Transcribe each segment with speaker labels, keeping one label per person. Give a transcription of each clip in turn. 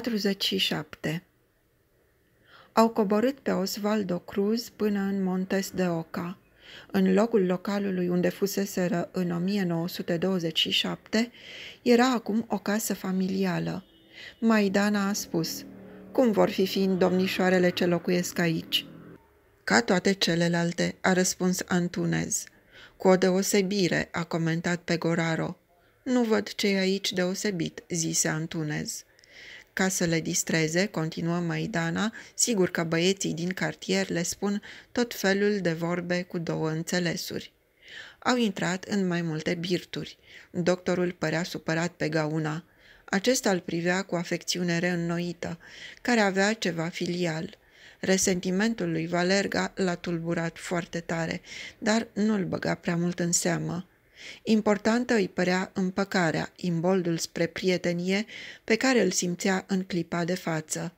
Speaker 1: 47. Au coborât pe Osvaldo Cruz până în Montes de Oca. În locul localului unde fuseseră în 1927, era acum o casă familială. Maidana a spus, Cum vor fi fiind domnișoarele ce locuiesc aici?" Ca toate celelalte, a răspuns Antunez. Cu o deosebire, a comentat Goraro. Nu văd ce e aici deosebit, zise Antunez. Ca să le distreze, continuă Maidana, sigur că băieții din cartier le spun tot felul de vorbe cu două înțelesuri. Au intrat în mai multe birturi. Doctorul părea supărat pe Gauna. Acesta îl privea cu afecțiune reînnoită, care avea ceva filial. Resentimentul lui Valerga l-a tulburat foarte tare, dar nu-l băga prea mult în seamă. Importantă îi părea împăcarea, imboldul spre prietenie pe care îl simțea în clipa de față.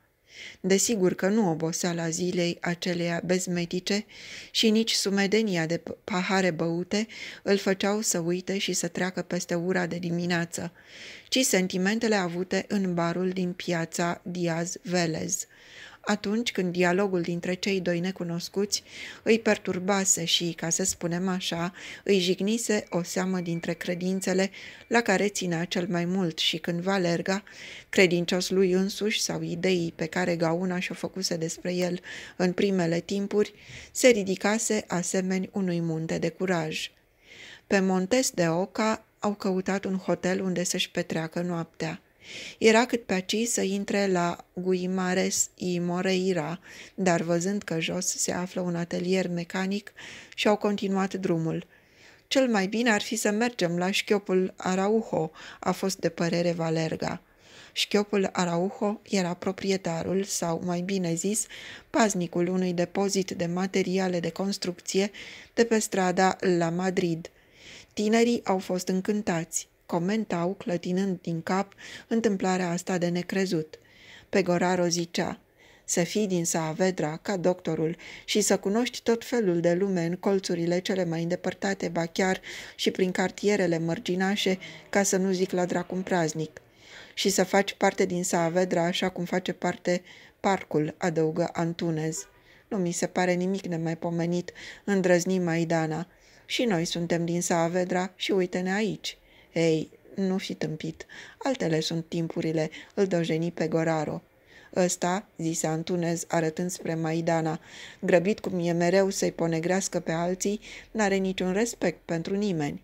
Speaker 1: Desigur că nu la zilei aceleia bezmetice și nici sumedenia de pahare băute îl făceau să uite și să treacă peste ura de dimineață, ci sentimentele avute în barul din piața Diaz Velez – atunci când dialogul dintre cei doi necunoscuți îi perturbase și, ca să spunem așa, îi jignise o seamă dintre credințele la care ținea cel mai mult și când valerga, credincios lui însuși sau ideii pe care Gauna și-o făcuse despre el în primele timpuri, se ridicase asemeni unui munte de curaj. Pe Montes de Oca au căutat un hotel unde să-și petreacă noaptea. Era cât pe aici să intre la Guimares i Moreira, dar văzând că jos se află un atelier mecanic, și-au continuat drumul. Cel mai bine ar fi să mergem la șchiopul Araujo, a fost de părere Valerga. Șchiopul Araujo era proprietarul, sau mai bine zis, paznicul unui depozit de materiale de construcție de pe strada la Madrid. Tinerii au fost încântați comentau, clătinând din cap, întâmplarea asta de necrezut. Pegoraro zicea, să fii din Saavedra ca doctorul și să cunoști tot felul de lume în colțurile cele mai îndepărtate, ba chiar și prin cartierele mărginașe, ca să nu zic la dracum praznic. Și să faci parte din Saavedra așa cum face parte parcul, adăugă Antunez. Nu mi se pare nimic nemaipomenit, îndrăzni Maidana. Și noi suntem din Saavedra și uite-ne aici. Ei, nu fi tâmpit. Altele sunt timpurile, îl dojeni pe Goraro. Ăsta, zise Antunez, arătând spre Maidana, grăbit cum e mereu să-i ponegrească pe alții, n-are niciun respect pentru nimeni.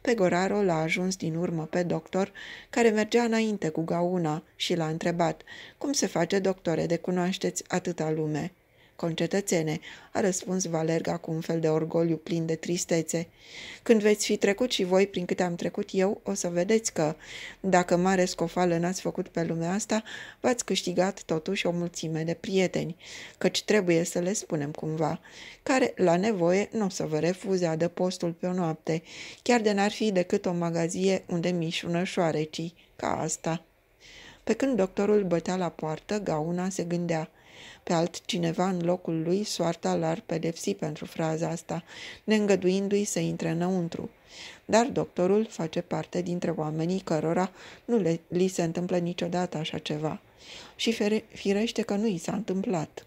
Speaker 1: Pe Goraro l-a ajuns din urmă pe doctor, care mergea înainte cu gauna și l-a întrebat, cum se face, doctore, de cunoașteți atâta lume?" Concetățene, a răspuns Valerga cu un fel de orgoliu plin de tristețe. Când veți fi trecut și voi prin câte am trecut eu, o să vedeți că, dacă mare scofală n-ați făcut pe lumea asta, v-ați câștigat totuși o mulțime de prieteni, căci trebuie să le spunem cumva, care, la nevoie, nu o să vă refuze adăpostul pe o noapte, chiar de n-ar fi decât o magazie unde mișună șoarecii, ca asta. Pe când doctorul bătea la poartă, Gauna se gândea. Pe altcineva în locul lui, soarta l-ar pedepsi pentru fraza asta, neîngăduindu-i să intre înăuntru. Dar doctorul face parte dintre oamenii cărora nu le, li se întâmplă niciodată așa ceva. Și fere, firește că nu i s-a întâmplat.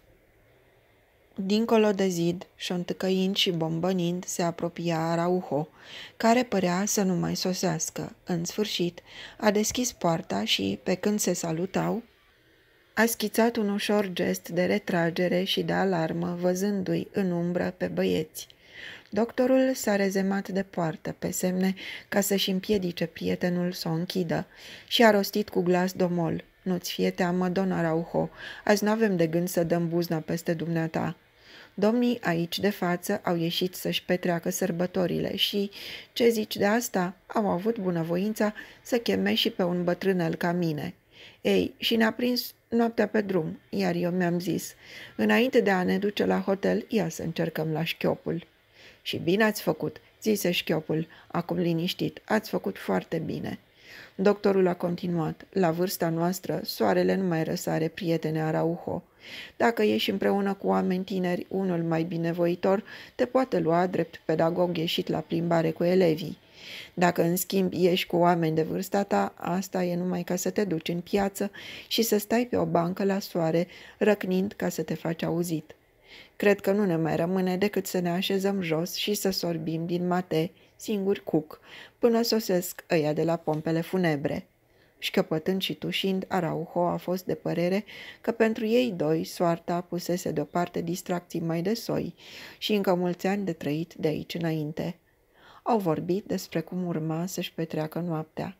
Speaker 1: Dincolo de zid, șontăcăind și bombănind, se apropia Araujo, care părea să nu mai sosească. În sfârșit, a deschis poarta și, pe când se salutau, a schițat un ușor gest de retragere și de alarmă, văzându-i în umbră pe băieți. Doctorul s-a rezemat de poartă, pe semne ca să-și împiedice prietenul să o închidă, și a rostit cu glas domol. Nu-ți fie teamă, don Araujo, azi n-avem de gând să dăm buzna peste dumneata. Domnii aici de față au ieșit să-și petreacă sărbătorile și, ce zici de asta, au avut bunăvoința să cheme și pe un bătrânel ca mine. Ei, și ne-a prins noaptea pe drum, iar eu mi-am zis, înainte de a ne duce la hotel, ia să încercăm la șchiopul. Și bine ați făcut, zise șchiopul, acum liniștit, ați făcut foarte bine. Doctorul a continuat. La vârsta noastră, soarele nu mai răsare, prietene Araujo. Dacă ești împreună cu oameni tineri, unul mai binevoitor te poate lua drept pedagog ieșit la plimbare cu elevii. Dacă, în schimb, ieși cu oameni de vârsta ta, asta e numai ca să te duci în piață și să stai pe o bancă la soare, răcnind ca să te faci auzit. Cred că nu ne mai rămâne decât să ne așezăm jos și să sorbim din mate, singuri cuc, până sosesc ăia de la pompele funebre. Șchiopătând și tușind, Araujo a fost de părere că pentru ei doi soarta pusese deoparte distracții mai de soi și încă mulți ani de trăit de aici înainte. Au vorbit despre cum urma să-și petreacă noaptea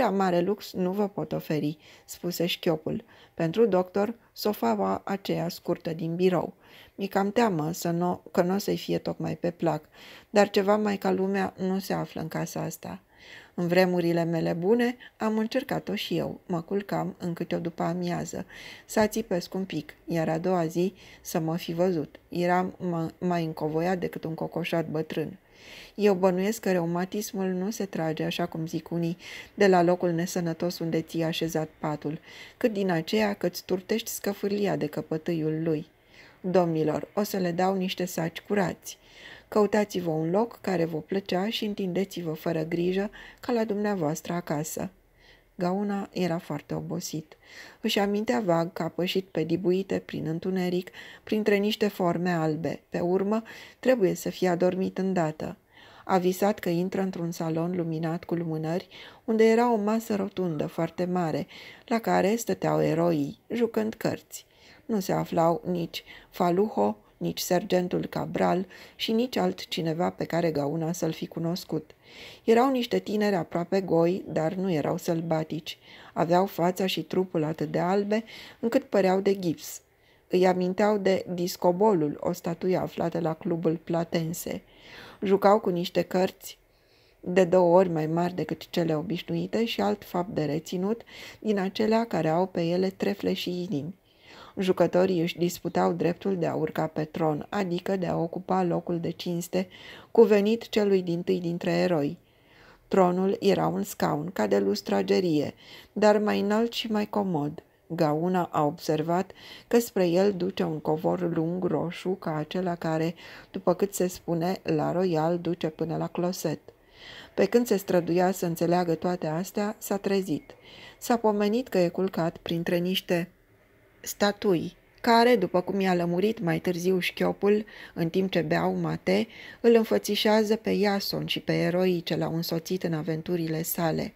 Speaker 1: prea mare lux nu vă pot oferi, spuse șchiopul. Pentru doctor, va aceea scurtă din birou. Mi cam teamă să n-o, că nu o să-i fie tocmai pe plac, dar ceva mai ca lumea nu se află în casa asta. În vremurile mele bune am încercat-o și eu, mă culcam în câte o după amiază, să țipesc un pic, iar a doua zi să mă fi văzut. Eram mai încovoiat decât un cocoșat bătrân. Eu bănuiesc că reumatismul nu se trage, așa cum zic unii, de la locul nesănătos unde ți-a așezat patul, cât din aceea că îți turtești scăfârlia de căpătâiul lui. Domnilor, o să le dau niște saci curați. Căutați-vă un loc care vă plăcea și întindeți-vă fără grijă ca la dumneavoastră acasă. Gauna era foarte obosit. Își amintea vag că a pășit pe dibuite prin întuneric, printre niște forme albe. Pe urmă, trebuie să fie adormit îndată. A visat că intră într-un salon luminat cu lumânări, unde era o masă rotundă foarte mare, la care stăteau eroii, jucând cărți. Nu se aflau nici Faluho, nici sergentul Cabral și nici altcineva pe care Gauna să-l fi cunoscut. Erau niște tineri aproape goi, dar nu erau sălbatici. Aveau fața și trupul atât de albe, încât păreau de gips. Îi aminteau de discobolul, o statuie aflată la clubul Platense. Jucau cu niște cărți de două ori mai mari decât cele obișnuite și alt fapt de reținut, din acelea care au pe ele trefle și inimi. Jucătorii își disputau dreptul de a urca pe tron, adică de a ocupa locul de cinste cuvenit celui din tâi dintre eroi. Tronul era un scaun, ca de lustragerie, dar mai înalt și mai comod. Gauna a observat că spre el duce un covor lung roșu ca acela care, după cât se spune, la royal duce până la closet. Pe când se străduia să înțeleagă toate astea, s-a trezit. S-a pomenit că e culcat printre niște statui, care, după cum i-a lămurit mai târziu șchiopul, în timp ce beau mate, îl înfățișează pe Iason și pe eroii ce l-au însoțit în aventurile sale.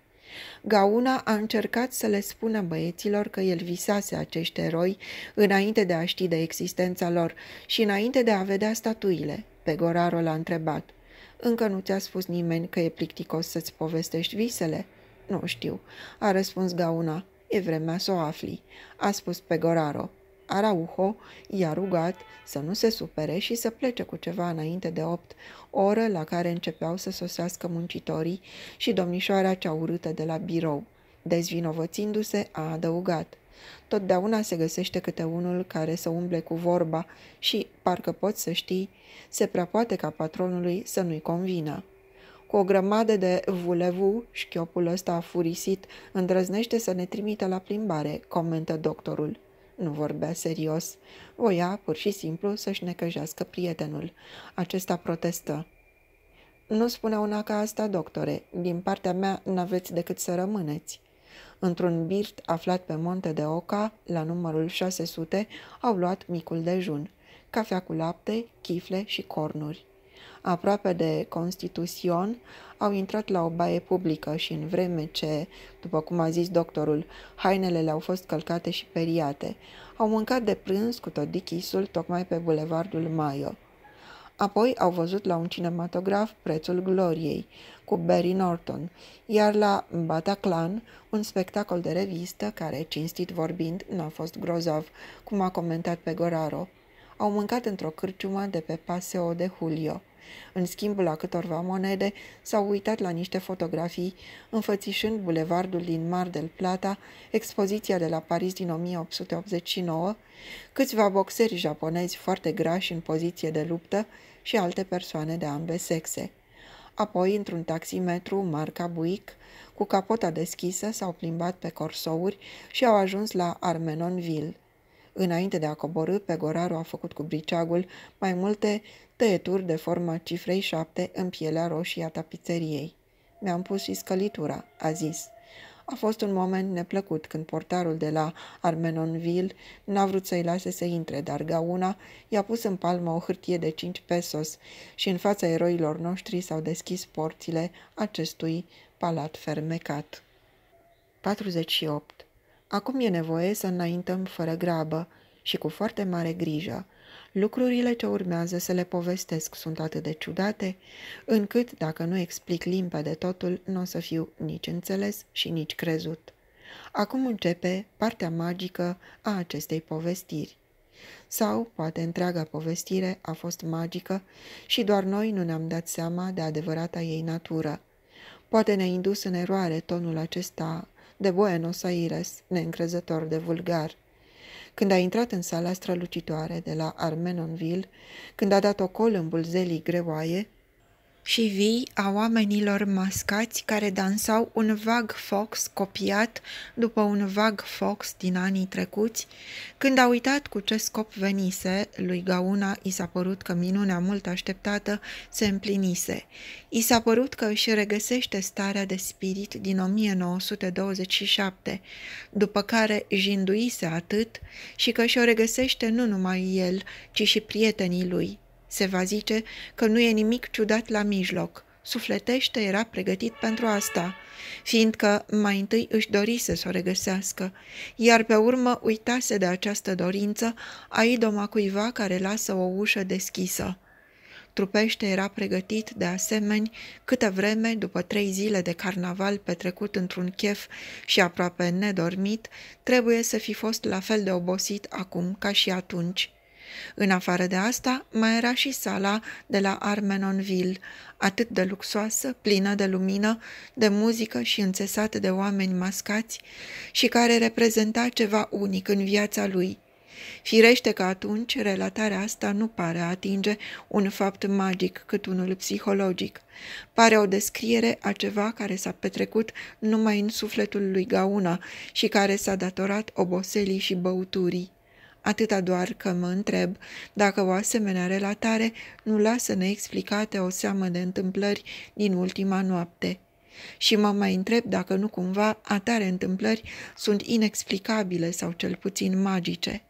Speaker 1: Gauna a încercat să le spună băieților că el visase acești eroi înainte de a ști de existența lor și înainte de a vedea statuile. Pe Goraro l-a întrebat. Încă nu ți-a spus nimeni că e plicticos să-ți povestești visele?" Nu știu," a răspuns Gauna. E vremea să o afli, a spus Pegoraro. Araujo i-a rugat să nu se supere și să plece cu ceva înainte de opt, oră la care începeau să sosească muncitorii și domnișoara cea urâtă de la birou. Dezvinovățindu-se, a adăugat. Totdeauna se găsește câte unul care să umble cu vorba și, parcă poți să știi, se prea poate ca patronului să nu-i convină cu o grămadă de vulevu, șchiopul ăsta a furisit, îndrăznește să ne trimite la plimbare, comentă doctorul. Nu vorbea serios. Voia, pur și simplu, să-și necăjească prietenul. Acesta protestă. Nu spune una ca asta, doctore. Din partea mea n-aveți decât să rămâneți. Într-un birt aflat pe monte de Oca, la numărul 600, au luat micul dejun. Cafea cu lapte, chifle și cornuri aproape de Constituțion, au intrat la o baie publică și în vreme ce, după cum a zis doctorul, hainele le-au fost călcate și periate, au mâncat de prânz cu tot dichisul tocmai pe bulevardul Maio. Apoi au văzut la un cinematograf Prețul Gloriei, cu Barry Norton, iar la Bataclan, un spectacol de revistă care, cinstit vorbind, nu a fost grozav, cum a comentat pe Goraro. Au mâncat într-o cârciumă de pe Paseo de Julio. În schimbul la câtorva monede, s-au uitat la niște fotografii, înfățișând bulevardul din Mar del Plata, expoziția de la Paris din 1889, câțiva boxeri japonezi foarte grași în poziție de luptă și alte persoane de ambe sexe. Apoi, într-un taximetru marca Buick, cu capota deschisă, s-au plimbat pe corsouri și au ajuns la Armenonville. Înainte de a coborâ, Pegoraru a făcut cu briceagul mai multe tăieturi de forma cifrei șapte în pielea roșie a tapiseriei. Mi-am pus și scălitura, a zis. A fost un moment neplăcut când portarul de la Armenonville n-a vrut să-i lase să intre, dar Gauna i-a pus în palmă o hârtie de cinci pesos și în fața eroilor noștri s-au deschis porțile acestui palat fermecat. 48. Acum e nevoie să înaintăm fără grabă și cu foarte mare grijă, Lucrurile ce urmează să le povestesc sunt atât de ciudate, încât, dacă nu explic limpede totul, nu o să fiu nici înțeles și nici crezut. Acum începe partea magică a acestei povestiri. Sau, poate, întreaga povestire a fost magică și doar noi nu ne-am dat seama de adevărata ei natură. Poate ne-a indus în eroare tonul acesta de Buenos Aires, neîncrezător de vulgar – când a intrat în sala strălucitoare de la Armenonville, când a dat ocol în bulzelii greoaie, și vii a oamenilor mascați care dansau un vag fox copiat după un vag fox din anii trecuți, când a uitat cu ce scop venise, lui Gauna i s-a părut că minunea mult așteptată se împlinise. I s-a părut că își regăsește starea de spirit din 1927, după care jinduise atât și că și-o regăsește nu numai el, ci și prietenii lui – se va zice că nu e nimic ciudat la mijloc. Sufletește era pregătit pentru asta, fiindcă mai întâi își dorise să o regăsească, iar pe urmă uitase de această dorință a idoma cuiva care lasă o ușă deschisă. Trupește era pregătit de asemenea, câtă vreme, după trei zile de carnaval petrecut într-un chef și aproape nedormit, trebuie să fi fost la fel de obosit acum ca și atunci. În afară de asta, mai era și sala de la Armenonville, atât de luxoasă, plină de lumină, de muzică și înțesată de oameni mascați și care reprezenta ceva unic în viața lui – Firește că atunci relatarea asta nu pare a atinge un fapt magic cât unul psihologic. Pare o descriere a ceva care s-a petrecut numai în sufletul lui Gauna și care s-a datorat oboselii și băuturii atâta doar că mă întreb dacă o asemenea relatare nu lasă neexplicate o seamă de întâmplări din ultima noapte. Și mă mai întreb dacă nu cumva atare întâmplări sunt inexplicabile sau cel puțin magice.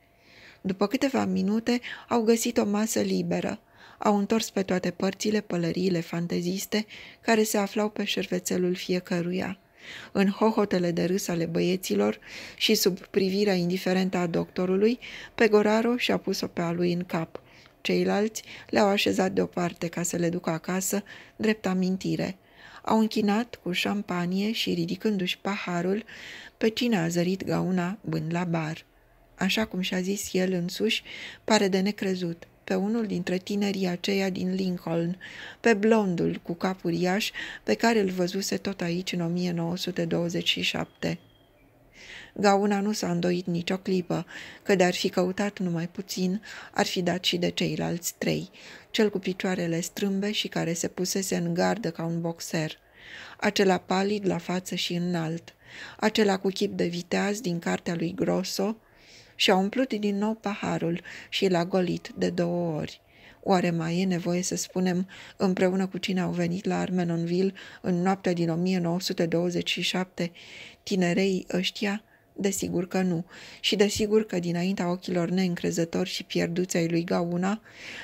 Speaker 1: După câteva minute au găsit o masă liberă. Au întors pe toate părțile pălăriile fanteziste care se aflau pe șervețelul fiecăruia în hohotele de râs ale băieților și sub privirea indiferentă a doctorului, Pegoraro și-a pus-o pe a lui în cap. Ceilalți le-au așezat deoparte ca să le ducă acasă, drept amintire. Au închinat cu șampanie și, ridicându-și paharul, pe cine a zărit gauna bând la bar. Așa cum și-a zis el însuși, pare de necrezut – pe unul dintre tinerii aceia din Lincoln, pe blondul cu cap uriaș pe care îl văzuse tot aici în 1927. Gauna nu s-a îndoit nicio clipă, că de-ar fi căutat numai puțin, ar fi dat și de ceilalți trei, cel cu picioarele strâmbe și care se pusese în gardă ca un boxer, acela palid la față și înalt, acela cu chip de viteaz din cartea lui Grosso, și-a umplut din nou paharul și l-a golit de două ori. Oare mai e nevoie să spunem împreună cu cine au venit la Armenonville în noaptea din 1927 tinerei ăștia? Desigur că nu. Și desigur că dinaintea ochilor neîncrezători și pierduți ai lui Gauna,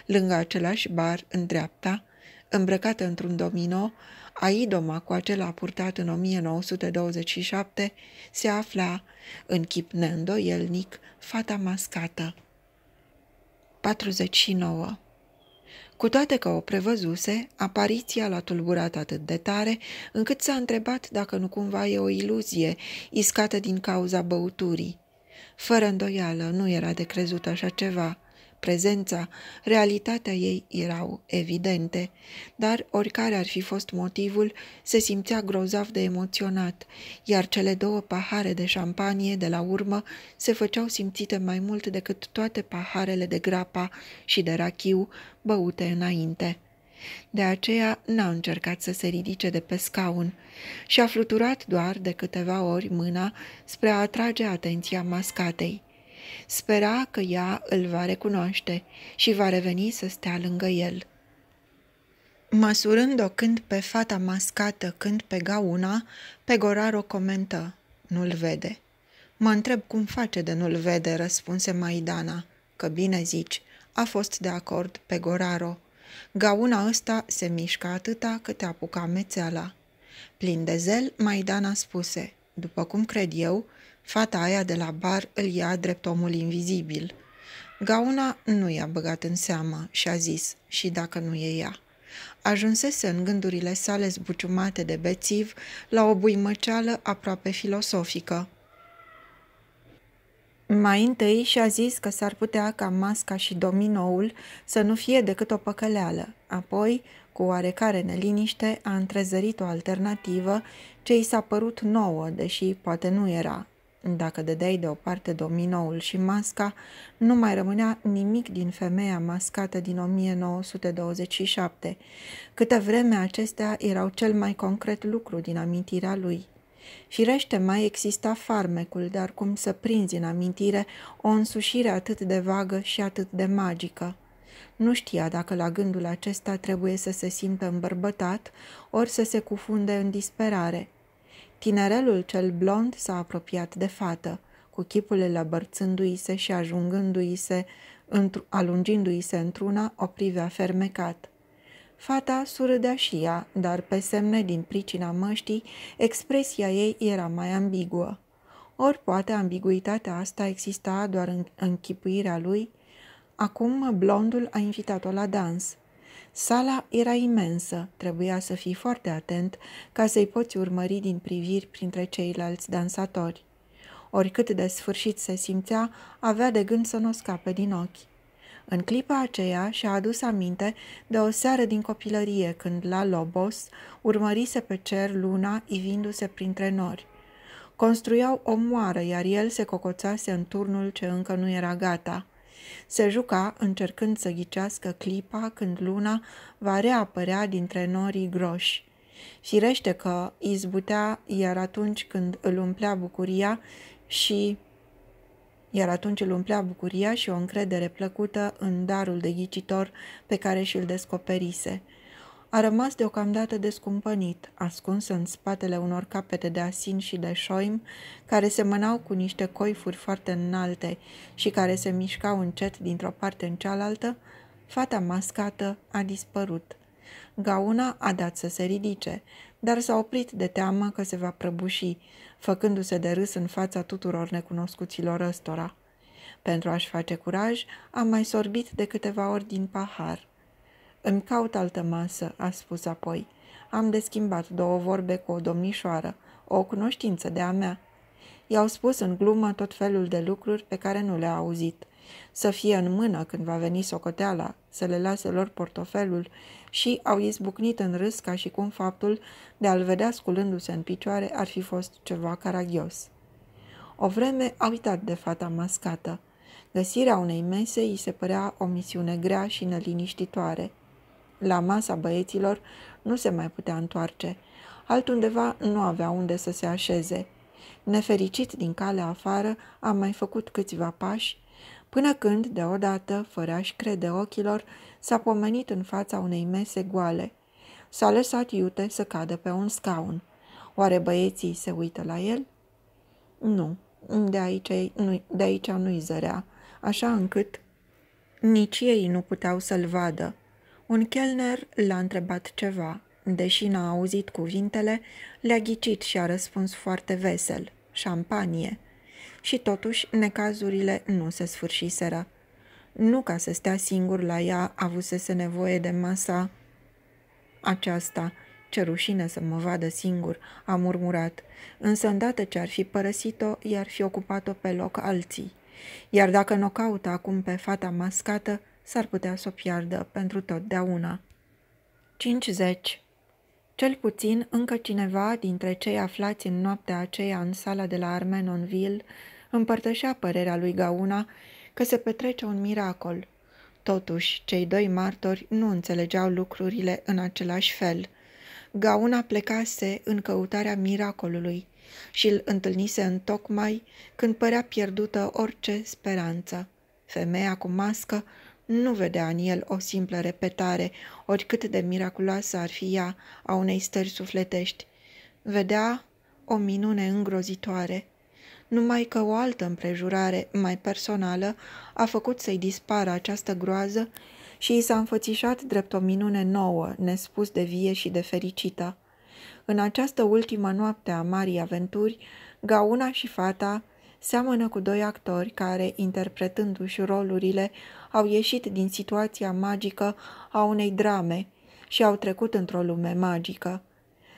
Speaker 1: lângă același bar, în dreapta, îmbrăcată într-un domino, Aidoma cu acela purtat în 1927, se afla, în chip neîndoielnic, Fata mascată 49. Cu toate că o prevăzuse, apariția l-a tulburat atât de tare, încât s-a întrebat dacă nu cumva e o iluzie, iscată din cauza băuturii. Fără îndoială, nu era de crezut așa ceva – prezența, realitatea ei erau evidente, dar oricare ar fi fost motivul, se simțea grozav de emoționat, iar cele două pahare de șampanie de la urmă se făceau simțite mai mult decât toate paharele de grapa și de rachiu băute înainte. De aceea n-a încercat să se ridice de pe scaun și a fluturat doar de câteva ori mâna spre a atrage atenția mascatei. Spera că ea îl va recunoaște și va reveni să stea lângă el. Măsurând-o când pe fata mascată, când pe gauna, pe gorar o comentă. Nu-l vede. Mă întreb cum face de nu-l vede, răspunse Maidana. Că bine zici, a fost de acord pe Goraro. Gauna ăsta se mișcă atâta că te apuca mețeala. Plin de zel, Maidana spuse, după cum cred eu, Fata aia de la bar îl ia drept omul invizibil. Gauna nu i-a băgat în seamă și a zis, și dacă nu e ea. Ajunsese în gândurile sale zbuciumate de bețiv la o buimăceală aproape filosofică. Mai întâi și-a zis că s-ar putea ca masca și dominoul să nu fie decât o păcăleală, apoi, cu oarecare neliniște, a întrezărit o alternativă ce i s-a părut nouă, deși poate nu era, dacă dădeai deoparte dominoul și masca, nu mai rămânea nimic din femeia mascată din 1927. Câte vreme acestea erau cel mai concret lucru din amintirea lui. Firește, mai exista farmecul, dar cum să prinzi în amintire o însușire atât de vagă și atât de magică. Nu știa dacă la gândul acesta trebuie să se simtă îmbărbătat, ori să se cufunde în disperare – Tinerelul cel blond s-a apropiat de fată, cu chipul lăbărțându-i se și ajungându-i se, alungindu-i se într-una, o privea fermecat. Fata surâdea și ea, dar pe semne din pricina măștii, expresia ei era mai ambiguă. Ori poate ambiguitatea asta exista doar în închipuirea lui. Acum blondul a invitat-o la dans. Sala era imensă, trebuia să fii foarte atent ca să-i poți urmări din priviri printre ceilalți dansatori. Oricât de sfârșit se simțea, avea de gând să nu scape din ochi. În clipa aceea și-a adus aminte de o seară din copilărie când la Lobos urmărise pe cer luna ivindu-se printre nori. Construiau o moară, iar el se cocoțase în turnul ce încă nu era gata – se juca încercând să ghicească clipa când luna va reapărea dintre norii groși. Firește că izbutea iar atunci când îl umplea bucuria și iar atunci îl umplea bucuria și o încredere plăcută în darul de ghicitor pe care și-l descoperise – a rămas deocamdată descumpănit, ascuns în spatele unor capete de asin și de șoim, care semănau cu niște coifuri foarte înalte și care se mișcau încet dintr-o parte în cealaltă, fata mascată a dispărut. Gauna a dat să se ridice, dar s-a oprit de teamă că se va prăbuși, făcându-se de râs în fața tuturor necunoscuților ăstora. Pentru a-și face curaj, a mai sorbit de câteva ori din pahar. Îmi caut altă masă, a spus apoi. Am deschimbat două vorbe cu o domnișoară, o cunoștință de-a mea. I-au spus în glumă tot felul de lucruri pe care nu le-a auzit. Să fie în mână când va veni socoteala, să le lase lor portofelul și au izbucnit în râs ca și cum faptul de a-l vedea sculându-se în picioare ar fi fost ceva caragios. O vreme a uitat de fata mascată. Găsirea unei mese îi se părea o misiune grea și neliniștitoare – la masa băieților nu se mai putea întoarce. Altundeva nu avea unde să se așeze. Nefericit din calea afară, am mai făcut câțiva pași, până când, deodată, fără a-și crede ochilor, s-a pomenit în fața unei mese goale. S-a lăsat iute să cadă pe un scaun. Oare băieții se uită la el? Nu, de aici, nu, de aici nu-i zărea, așa încât nici ei nu puteau să-l vadă. Un chelner l-a întrebat ceva. Deși n-a auzit cuvintele, le-a ghicit și a răspuns foarte vesel. Șampanie. Și totuși, necazurile nu se sfârșiseră. Nu ca să stea singur la ea, avusese nevoie de masa aceasta. Ce rușine să mă vadă singur, a murmurat, însă îndată ce ar fi părăsit-o, i-ar fi ocupat-o pe loc alții. Iar dacă nu o caută acum pe fata mascată, s-ar putea să o piardă pentru totdeauna. 50. Cel puțin încă cineva dintre cei aflați în noaptea aceea în sala de la Armenonville împărtășea părerea lui Gauna că se petrece un miracol. Totuși, cei doi martori nu înțelegeau lucrurile în același fel. Gauna plecase în căutarea miracolului și îl întâlnise în tocmai când părea pierdută orice speranță. Femeia cu mască nu vedea în el o simplă repetare, oricât de miraculoasă ar fi ea a unei stări sufletești. Vedea o minune îngrozitoare, numai că o altă împrejurare, mai personală, a făcut să-i dispară această groază și i s-a înfățișat drept o minune nouă, nespus de vie și de fericită. În această ultimă noapte a marii aventuri, Gauna și fata seamănă cu doi actori care, interpretându-și rolurile, au ieșit din situația magică a unei drame și au trecut într-o lume magică.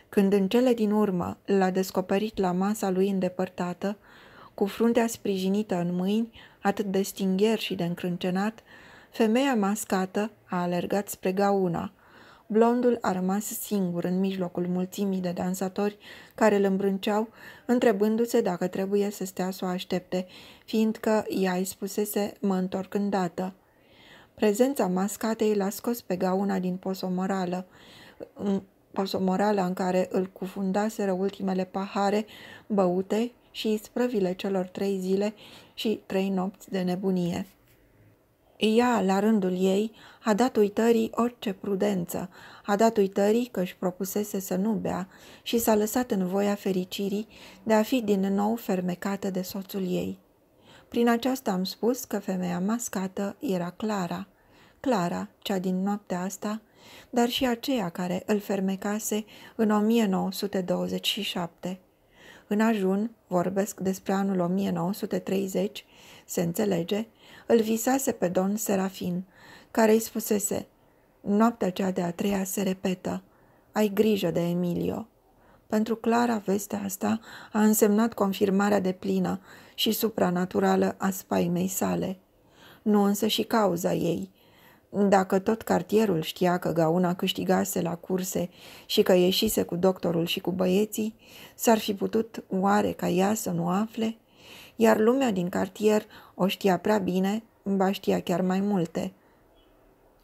Speaker 1: Când în cele din urmă l-a descoperit la masa lui îndepărtată, cu fruntea sprijinită în mâini, atât de stingher și de încrâncenat, femeia mascată a alergat spre gauna. Blondul a rămas singur în mijlocul mulțimii de dansatori care îl îmbrânceau, întrebându-se dacă trebuie să stea să o aștepte, fiindcă ea îi spusese mă întorc îndată. Prezența mascatei l-a scos pe gauna din posomorală, în posomorală în care îl cufundaseră ultimele pahare băute și isprăvile celor trei zile și trei nopți de nebunie. Ea, la rândul ei, a dat uitării orice prudență, a dat uitării că își propusese să nu bea și s-a lăsat în voia fericirii de a fi din nou fermecată de soțul ei. Prin aceasta am spus că femeia mascată era Clara. Clara, cea din noaptea asta, dar și aceea care îl fermecase în 1927. În ajun, vorbesc despre anul 1930, se înțelege, îl visase pe don Serafin, care îi spusese, noaptea cea de-a treia se repetă, ai grijă de Emilio. Pentru Clara, vestea asta a însemnat confirmarea de plină și supranaturală a spaimei sale. Nu însă și cauza ei. Dacă tot cartierul știa că Gauna câștigase la curse și că ieșise cu doctorul și cu băieții, s-ar fi putut oare ca ea să nu afle? Iar lumea din cartier o știa prea bine, ba știa chiar mai multe –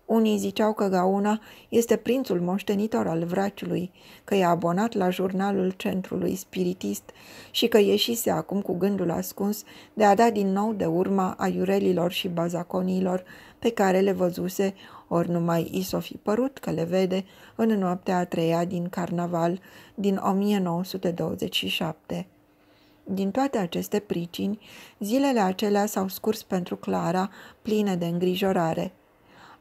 Speaker 1: unii ziceau că Gauna este prințul moștenitor al vraciului, că e abonat la jurnalul centrului spiritist și că ieșise acum cu gândul ascuns de a da din nou de urma aiurelilor și bazaconilor pe care le văzuse, ori numai i s-o fi părut că le vede în noaptea a treia din carnaval din 1927. Din toate aceste pricini, zilele acelea s-au scurs pentru Clara, pline de îngrijorare –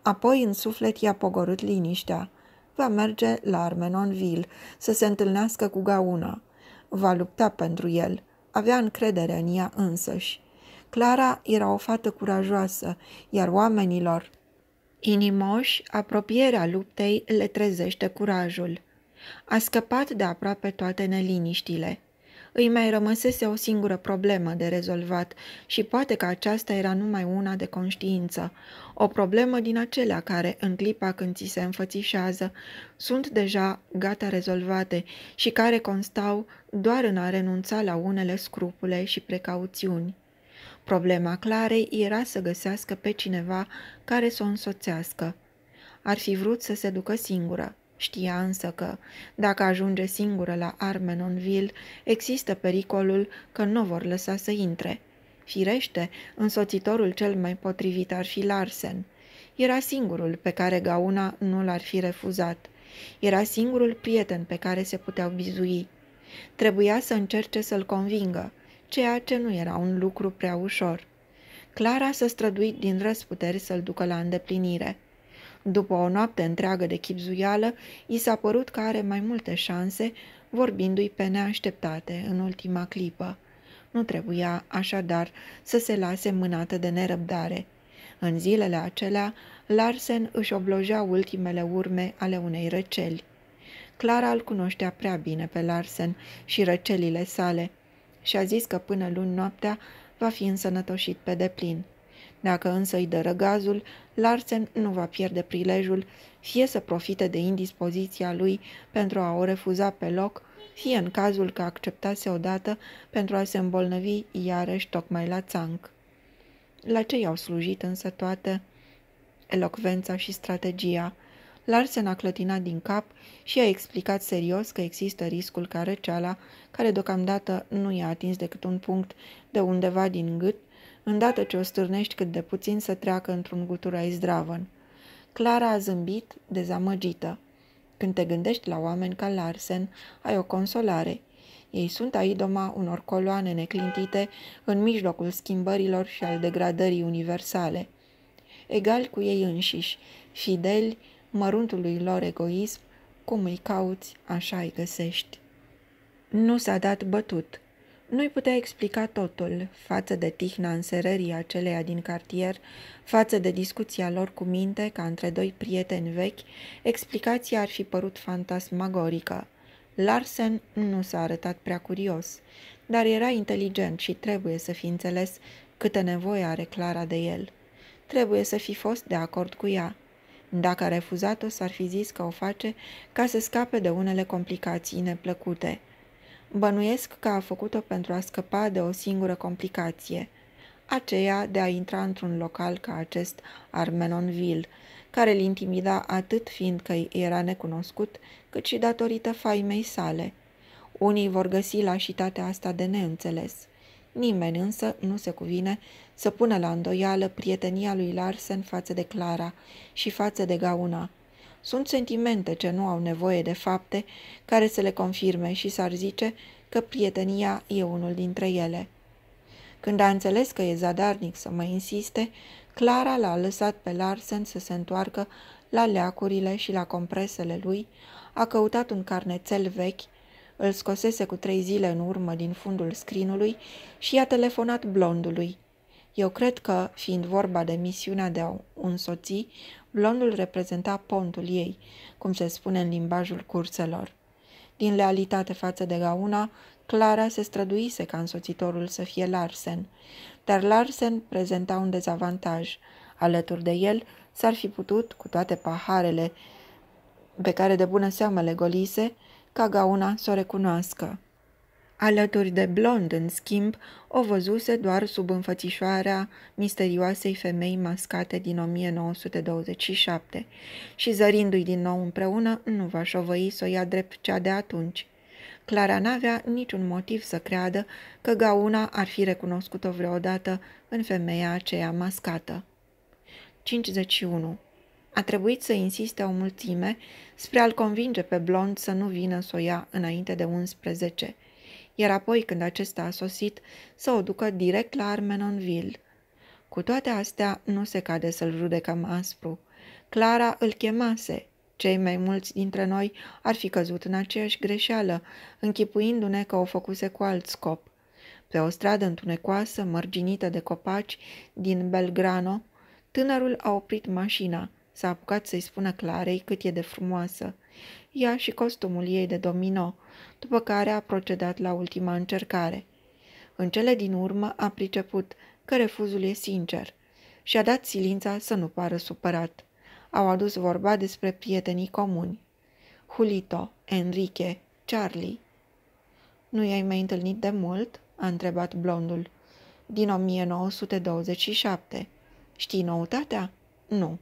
Speaker 1: Apoi în suflet i-a pogorât liniștea. Va merge la Armenonville să se întâlnească cu Gauna. Va lupta pentru el. Avea încredere în ea însăși. Clara era o fată curajoasă, iar oamenilor inimoși, apropierea luptei le trezește curajul. A scăpat de aproape toate neliniștile. Îi mai rămăsese o singură problemă de rezolvat și poate că aceasta era numai una de conștiință, o problemă din acelea care, în clipa când ți se înfățișează, sunt deja gata rezolvate și care constau doar în a renunța la unele scrupule și precauțiuni. Problema Clarei era să găsească pe cineva care să o însoțească. Ar fi vrut să se ducă singură. Știa însă că, dacă ajunge singură la Armenonville, există pericolul că nu vor lăsa să intre – Firește, însoțitorul cel mai potrivit ar fi Larsen. Era singurul pe care Gauna nu l-ar fi refuzat. Era singurul prieten pe care se puteau bizui. Trebuia să încerce să-l convingă, ceea ce nu era un lucru prea ușor. Clara s-a străduit din răsputeri să-l ducă la îndeplinire. După o noapte întreagă de chipzuială, i s-a părut că are mai multe șanse, vorbindu-i pe neașteptate în ultima clipă. Nu trebuia, așadar, să se lase mânată de nerăbdare. În zilele acelea, Larsen își oblojea ultimele urme ale unei răceli. Clara îl cunoștea prea bine pe Larsen și răcelile sale și a zis că până luni noaptea va fi însănătoșit pe deplin. Dacă însă îi dă răgazul, Larsen nu va pierde prilejul, fie să profite de indispoziția lui pentru a o refuza pe loc, fie în cazul că acceptase odată pentru a se îmbolnăvi iarăși tocmai la țanc. La ce i-au slujit însă toate? Elocvența și strategia. Larsen a clătinat din cap și a explicat serios că există riscul ca răceala, care deocamdată nu i-a atins decât un punct de undeva din gât, îndată ce o stârnești cât de puțin să treacă într-un guturai zdravăn. Clara a zâmbit, dezamăgită. Când te gândești la oameni ca Larsen, ai o consolare. Ei sunt aidoma unor coloane neclintite în mijlocul schimbărilor și al degradării universale. Egali cu ei înșiși, fideli măruntului lor egoism, cum îi cauți, așa îi găsești. Nu s-a dat bătut – nu-i putea explica totul față de tihna înserării aceleia din cartier, față de discuția lor cu minte ca între doi prieteni vechi, explicația ar fi părut fantasmagorică. Larsen nu s-a arătat prea curios, dar era inteligent și trebuie să fi înțeles câtă nevoie are Clara de el. Trebuie să fi fost de acord cu ea. Dacă a refuzat-o, s-ar fi zis că o face ca să scape de unele complicații neplăcute – Bănuiesc că a făcut-o pentru a scăpa de o singură complicație, aceea de a intra într-un local ca acest Armenonville, care îl intimida atât fiindcă era necunoscut, cât și datorită faimei sale. Unii vor găsi lașitatea asta de neînțeles. Nimeni însă nu se cuvine să pună la îndoială prietenia lui Larsen față de Clara și față de Gauna, sunt sentimente ce nu au nevoie de fapte care să le confirme și s-ar zice că prietenia e unul dintre ele. Când a înțeles că e zadarnic să mai insiste, Clara l-a lăsat pe Larsen să se întoarcă la leacurile și la compresele lui, a căutat un carnețel vechi, îl scosese cu trei zile în urmă din fundul scrinului și i-a telefonat blondului. Eu cred că, fiind vorba de misiunea de a soții, Blondul reprezenta pontul ei, cum se spune în limbajul curselor. Din lealitate față de Gauna, Clara se străduise ca însoțitorul să fie Larsen, dar Larsen prezenta un dezavantaj. Alături de el s-ar fi putut, cu toate paharele pe care de bună seamă le golise, ca Gauna să o recunoască. Alături de blond, în schimb, o văzuse doar sub înfățișoarea misterioasei femei mascate din 1927 și zărindu-i din nou împreună, nu va șovăi să o ia drept cea de atunci. Clara n-avea niciun motiv să creadă că Gauna ar fi recunoscut-o vreodată în femeia aceea mascată. 51. A trebuit să insiste o mulțime spre a-l convinge pe blond să nu vină să o ia înainte de 11 iar apoi, când acesta a sosit, să o ducă direct la Armenonville. Cu toate astea, nu se cade să-l judecăm aspru. Clara îl chemase. Cei mai mulți dintre noi ar fi căzut în aceeași greșeală, închipuindu-ne că o făcuse cu alt scop. Pe o stradă întunecoasă, mărginită de copaci, din Belgrano, tânărul a oprit mașina. S-a apucat să-i spună Clarei cât e de frumoasă. Ea și costumul ei de domino – după care a procedat la ultima încercare. În cele din urmă a priceput că refuzul e sincer și a dat silința să nu pară supărat. Au adus vorba despre prietenii comuni. Julito, Enrique, Charlie. Nu i-ai mai întâlnit de mult?" a întrebat blondul. Din 1927. Știi noutatea?" Nu.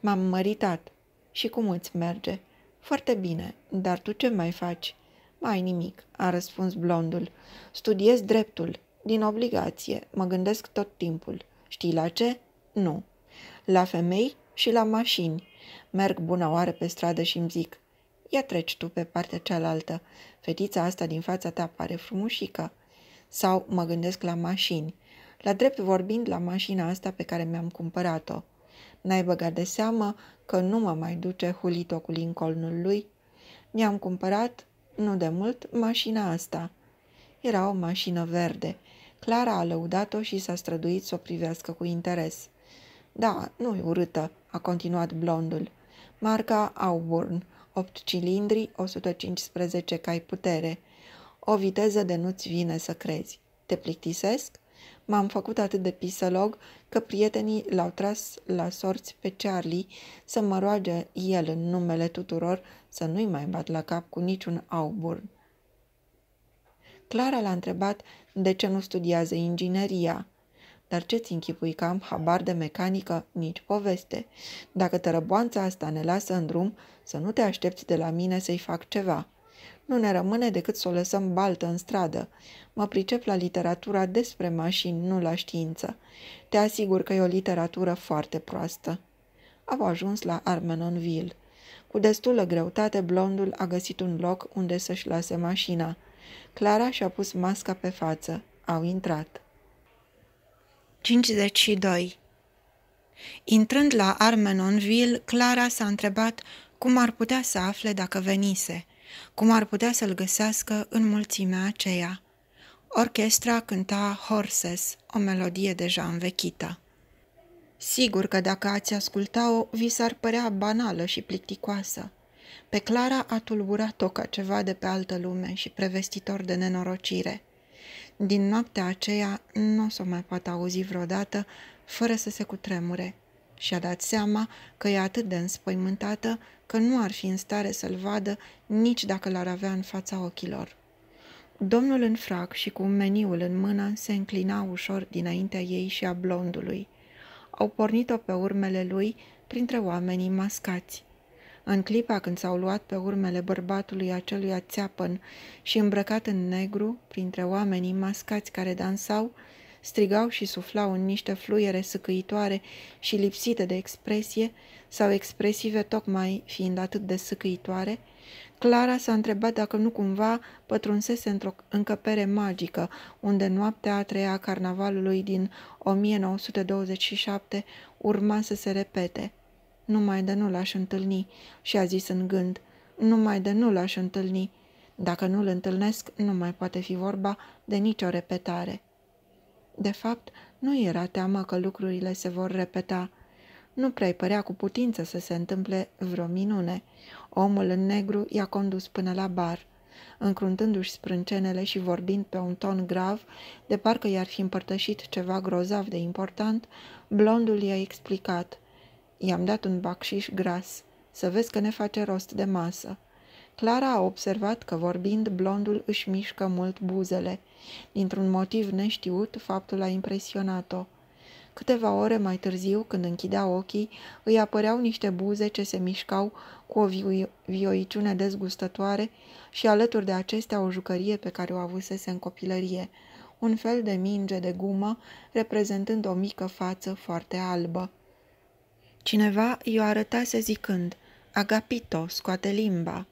Speaker 1: M-am măritat. Și cum îți merge?" Foarte bine, dar tu ce mai faci?" Mai nimic, a răspuns blondul. Studiez dreptul, din obligație, mă gândesc tot timpul. Știi la ce? Nu. La femei și la mașini. Merg bună oară pe stradă și îmi zic, ia treci tu pe partea cealaltă, fetița asta din fața ta pare frumușică. Sau mă gândesc la mașini. La drept vorbind, la mașina asta pe care mi-am cumpărat-o. N-ai băgat de seamă că nu mă mai duce hulitocul cu Lincolnul lui? Mi-am cumpărat nu de mult, mașina asta. Era o mașină verde. Clara a lăudat-o și s-a străduit să o privească cu interes. Da, nu-i urâtă, a continuat blondul. Marca Auburn, 8 cilindri, 115 cai putere. O viteză de nu-ți vine să crezi. Te plictisesc? M-am făcut atât de piselog că prietenii l-au tras la sorți pe Charlie să mă roage el în numele tuturor să nu-i mai bat la cap cu niciun auburn. Clara l-a întrebat de ce nu studiază ingineria. Dar ce-ți închipui că am habar de mecanică, nici poveste. Dacă tărăboanța asta ne lasă în drum, să nu te aștepți de la mine să-i fac ceva – nu ne rămâne decât să o lăsăm baltă în stradă. Mă pricep la literatura despre mașini, nu la știință. Te asigur că e o literatură foarte proastă. Au ajuns la Armenonville. Cu destulă greutate, blondul a găsit un loc unde să-și lase mașina. Clara și-a pus masca pe față. Au intrat. 52. Intrând la Armenonville, Clara s-a întrebat cum ar putea să afle dacă venise cum ar putea să-l găsească în mulțimea aceea. Orchestra cânta Horses, o melodie deja învechită. Sigur că dacă ați asculta-o, vi s-ar părea banală și plicticoasă. Pe Clara a tulburat-o ca ceva de pe altă lume și prevestitor de nenorocire. Din noaptea aceea nu o să mai poată auzi vreodată, fără să se cutremure – și-a dat seama că e atât de înspăimântată că nu ar fi în stare să-l vadă nici dacă l-ar avea în fața ochilor. Domnul în frac și cu meniul în mână se înclina ușor dinaintea ei și a blondului. Au pornit-o pe urmele lui printre oamenii mascați. În clipa când s-au luat pe urmele bărbatului acelui țeapăn și îmbrăcat în negru, printre oamenii mascați care dansau, strigau și suflau în niște fluiere săcăitoare și lipsite de expresie, sau expresive tocmai fiind atât de săcăitoare, Clara s-a întrebat dacă nu cumva pătrunsese într-o încăpere magică, unde noaptea a treia a carnavalului din 1927 urma să se repete. Numai de nu l-aș întâlni, și a zis în gând, numai de nu l-aș întâlni. Dacă nu-l întâlnesc, nu mai poate fi vorba de nicio repetare. De fapt, nu era teamă că lucrurile se vor repeta. Nu prea părea cu putință să se întâmple vreo minune. Omul în negru i-a condus până la bar. Încruntându-și sprâncenele și vorbind pe un ton grav, de parcă i-ar fi împărtășit ceva grozav de important, blondul i-a explicat. I-am dat un bacșiș gras. Să vezi că ne face rost de masă. Clara a observat că vorbind, blondul își mișcă mult buzele. Dintr-un motiv neștiut, faptul a impresionat-o. Câteva ore mai târziu, când închidea ochii, îi apăreau niște buze ce se mișcau cu o vioiciune dezgustătoare și alături de acestea o jucărie pe care o avusese în copilărie, un fel de minge de gumă reprezentând o mică față foarte albă. Cineva i-o arătase zicând, Agapito, scoate limba!"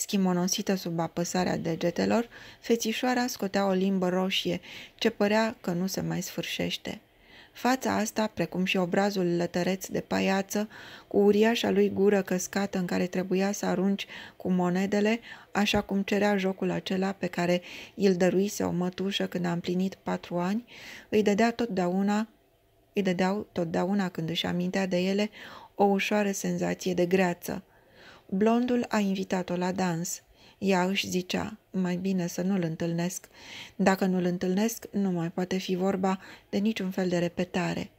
Speaker 1: Schimonosită sub apăsarea degetelor, fețișoara scotea o limbă roșie, ce părea că nu se mai sfârșește. Fața asta, precum și obrazul lătăreț de paiață, cu uriașa lui gură căscată în care trebuia să arunci cu monedele, așa cum cerea jocul acela pe care îl dăruise o mătușă când a împlinit patru ani, îi dădea totdeauna îi dădeau totdeauna când își amintea de ele o ușoară senzație de greață. Blondul a invitat-o la dans. Ea își zicea, mai bine să nu-l întâlnesc. Dacă nu-l întâlnesc, nu mai poate fi vorba de niciun fel de repetare.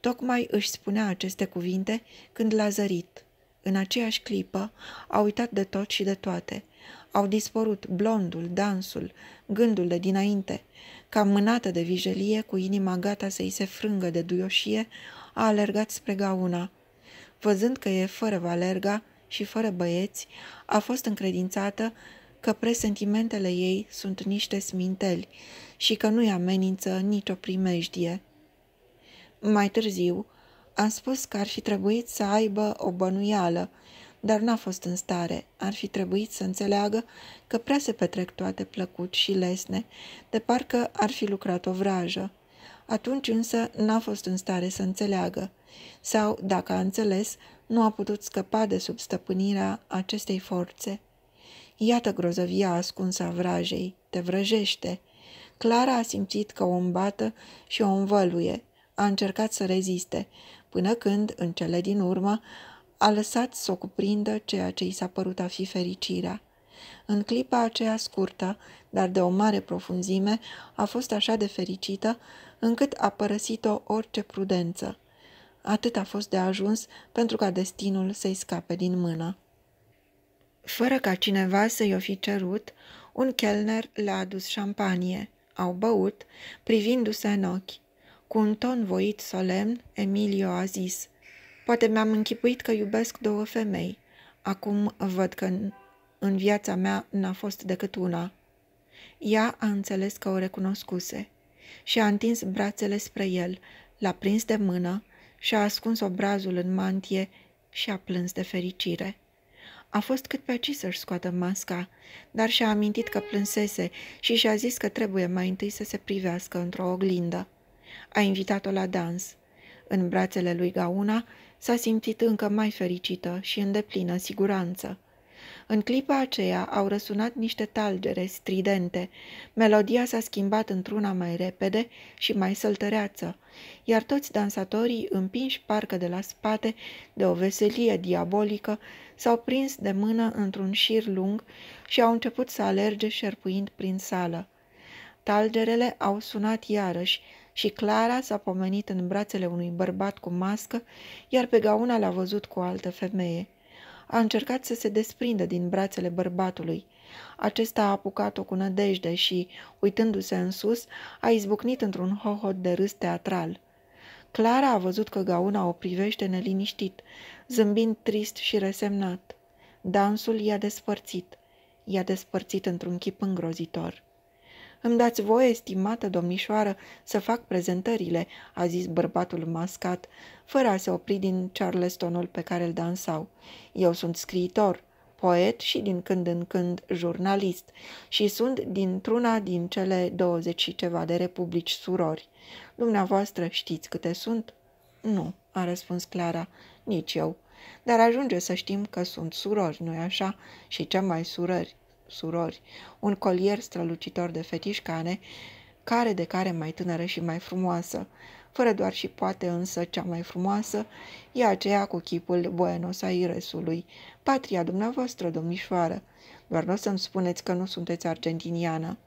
Speaker 1: Tocmai își spunea aceste cuvinte când l-a zărit. În aceeași clipă a uitat de tot și de toate. Au dispărut blondul, dansul, gândul de dinainte. Cam mânată de vijelie, cu inima gata să-i se frângă de duioșie, a alergat spre gauna. Văzând că e fără valerga, și fără băieți, a fost încredințată că presentimentele ei sunt niște sminteli și că nu-i amenință nicio primejdie. Mai târziu, am spus că ar fi trebuit să aibă o bănuială, dar n-a fost în stare. Ar fi trebuit să înțeleagă că prea se petrec toate plăcut și lesne, de parcă ar fi lucrat o vrajă. Atunci însă n-a fost în stare să înțeleagă. Sau, dacă a înțeles, nu a putut scăpa de sub stăpânirea acestei forțe. Iată grozăvia ascunsă a vrajei, te vrăjește. Clara a simțit că o îmbată și o învăluie. A încercat să reziste, până când, în cele din urmă, a lăsat să o cuprindă ceea ce i s-a părut a fi fericirea. În clipa aceea scurtă, dar de o mare profunzime, a fost așa de fericită încât a părăsit-o orice prudență. Atât a fost de ajuns pentru ca destinul să-i scape din mână. Fără ca cineva să-i o fi cerut, un chelner le-a adus șampanie. Au băut, privindu-se în ochi. Cu un ton voit solemn, Emilio a zis, Poate mi-am închipuit că iubesc două femei. Acum văd că în, în viața mea n-a fost decât una. Ea a înțeles că o recunoscuse și a întins brațele spre el, l-a prins de mână și-a ascuns obrazul în mantie și a plâns de fericire. A fost cât pe aici să-și scoată masca, dar și-a amintit că plânsese și și-a zis că trebuie mai întâi să se privească într-o oglindă. A invitat-o la dans. În brațele lui Gauna s-a simțit încă mai fericită și în deplină siguranță. În clipa aceea au răsunat niște talgere stridente. Melodia s-a schimbat într-una mai repede și mai săltăreață, iar toți dansatorii, împinși parcă de la spate de o veselie diabolică, s-au prins de mână într-un șir lung și au început să alerge șerpuind prin sală. Talgerele au sunat iarăși și Clara s-a pomenit în brațele unui bărbat cu mască, iar pe gauna l-a văzut cu o altă femeie. A încercat să se desprindă din brațele bărbatului. Acesta a apucat-o cu nădejde și, uitându-se în sus, a izbucnit într-un hohot de râs teatral. Clara a văzut că gauna o privește neliniștit, zâmbind trist și resemnat. Dansul i-a despărțit. I-a despărțit într-un chip îngrozitor. Îmi dați voie, estimată domnișoară, să fac prezentările," a zis bărbatul mascat, fără a se opri din charlestonul pe care îl dansau. Eu sunt scriitor poet și din când în când jurnalist și sunt dintr-una din cele 20 și ceva de republici surori. Dumneavoastră știți câte sunt? Nu, a răspuns Clara, nici eu. Dar ajunge să știm că sunt surori, nu-i așa? Și ce mai surări, surori. Un colier strălucitor de fetișcane, care de care mai tânără și mai frumoasă fără doar și poate însă cea mai frumoasă, e aceea cu chipul Buenos Airesului, patria dumneavoastră, domnișoară. Doar nu o să-mi spuneți că nu sunteți argentiniană.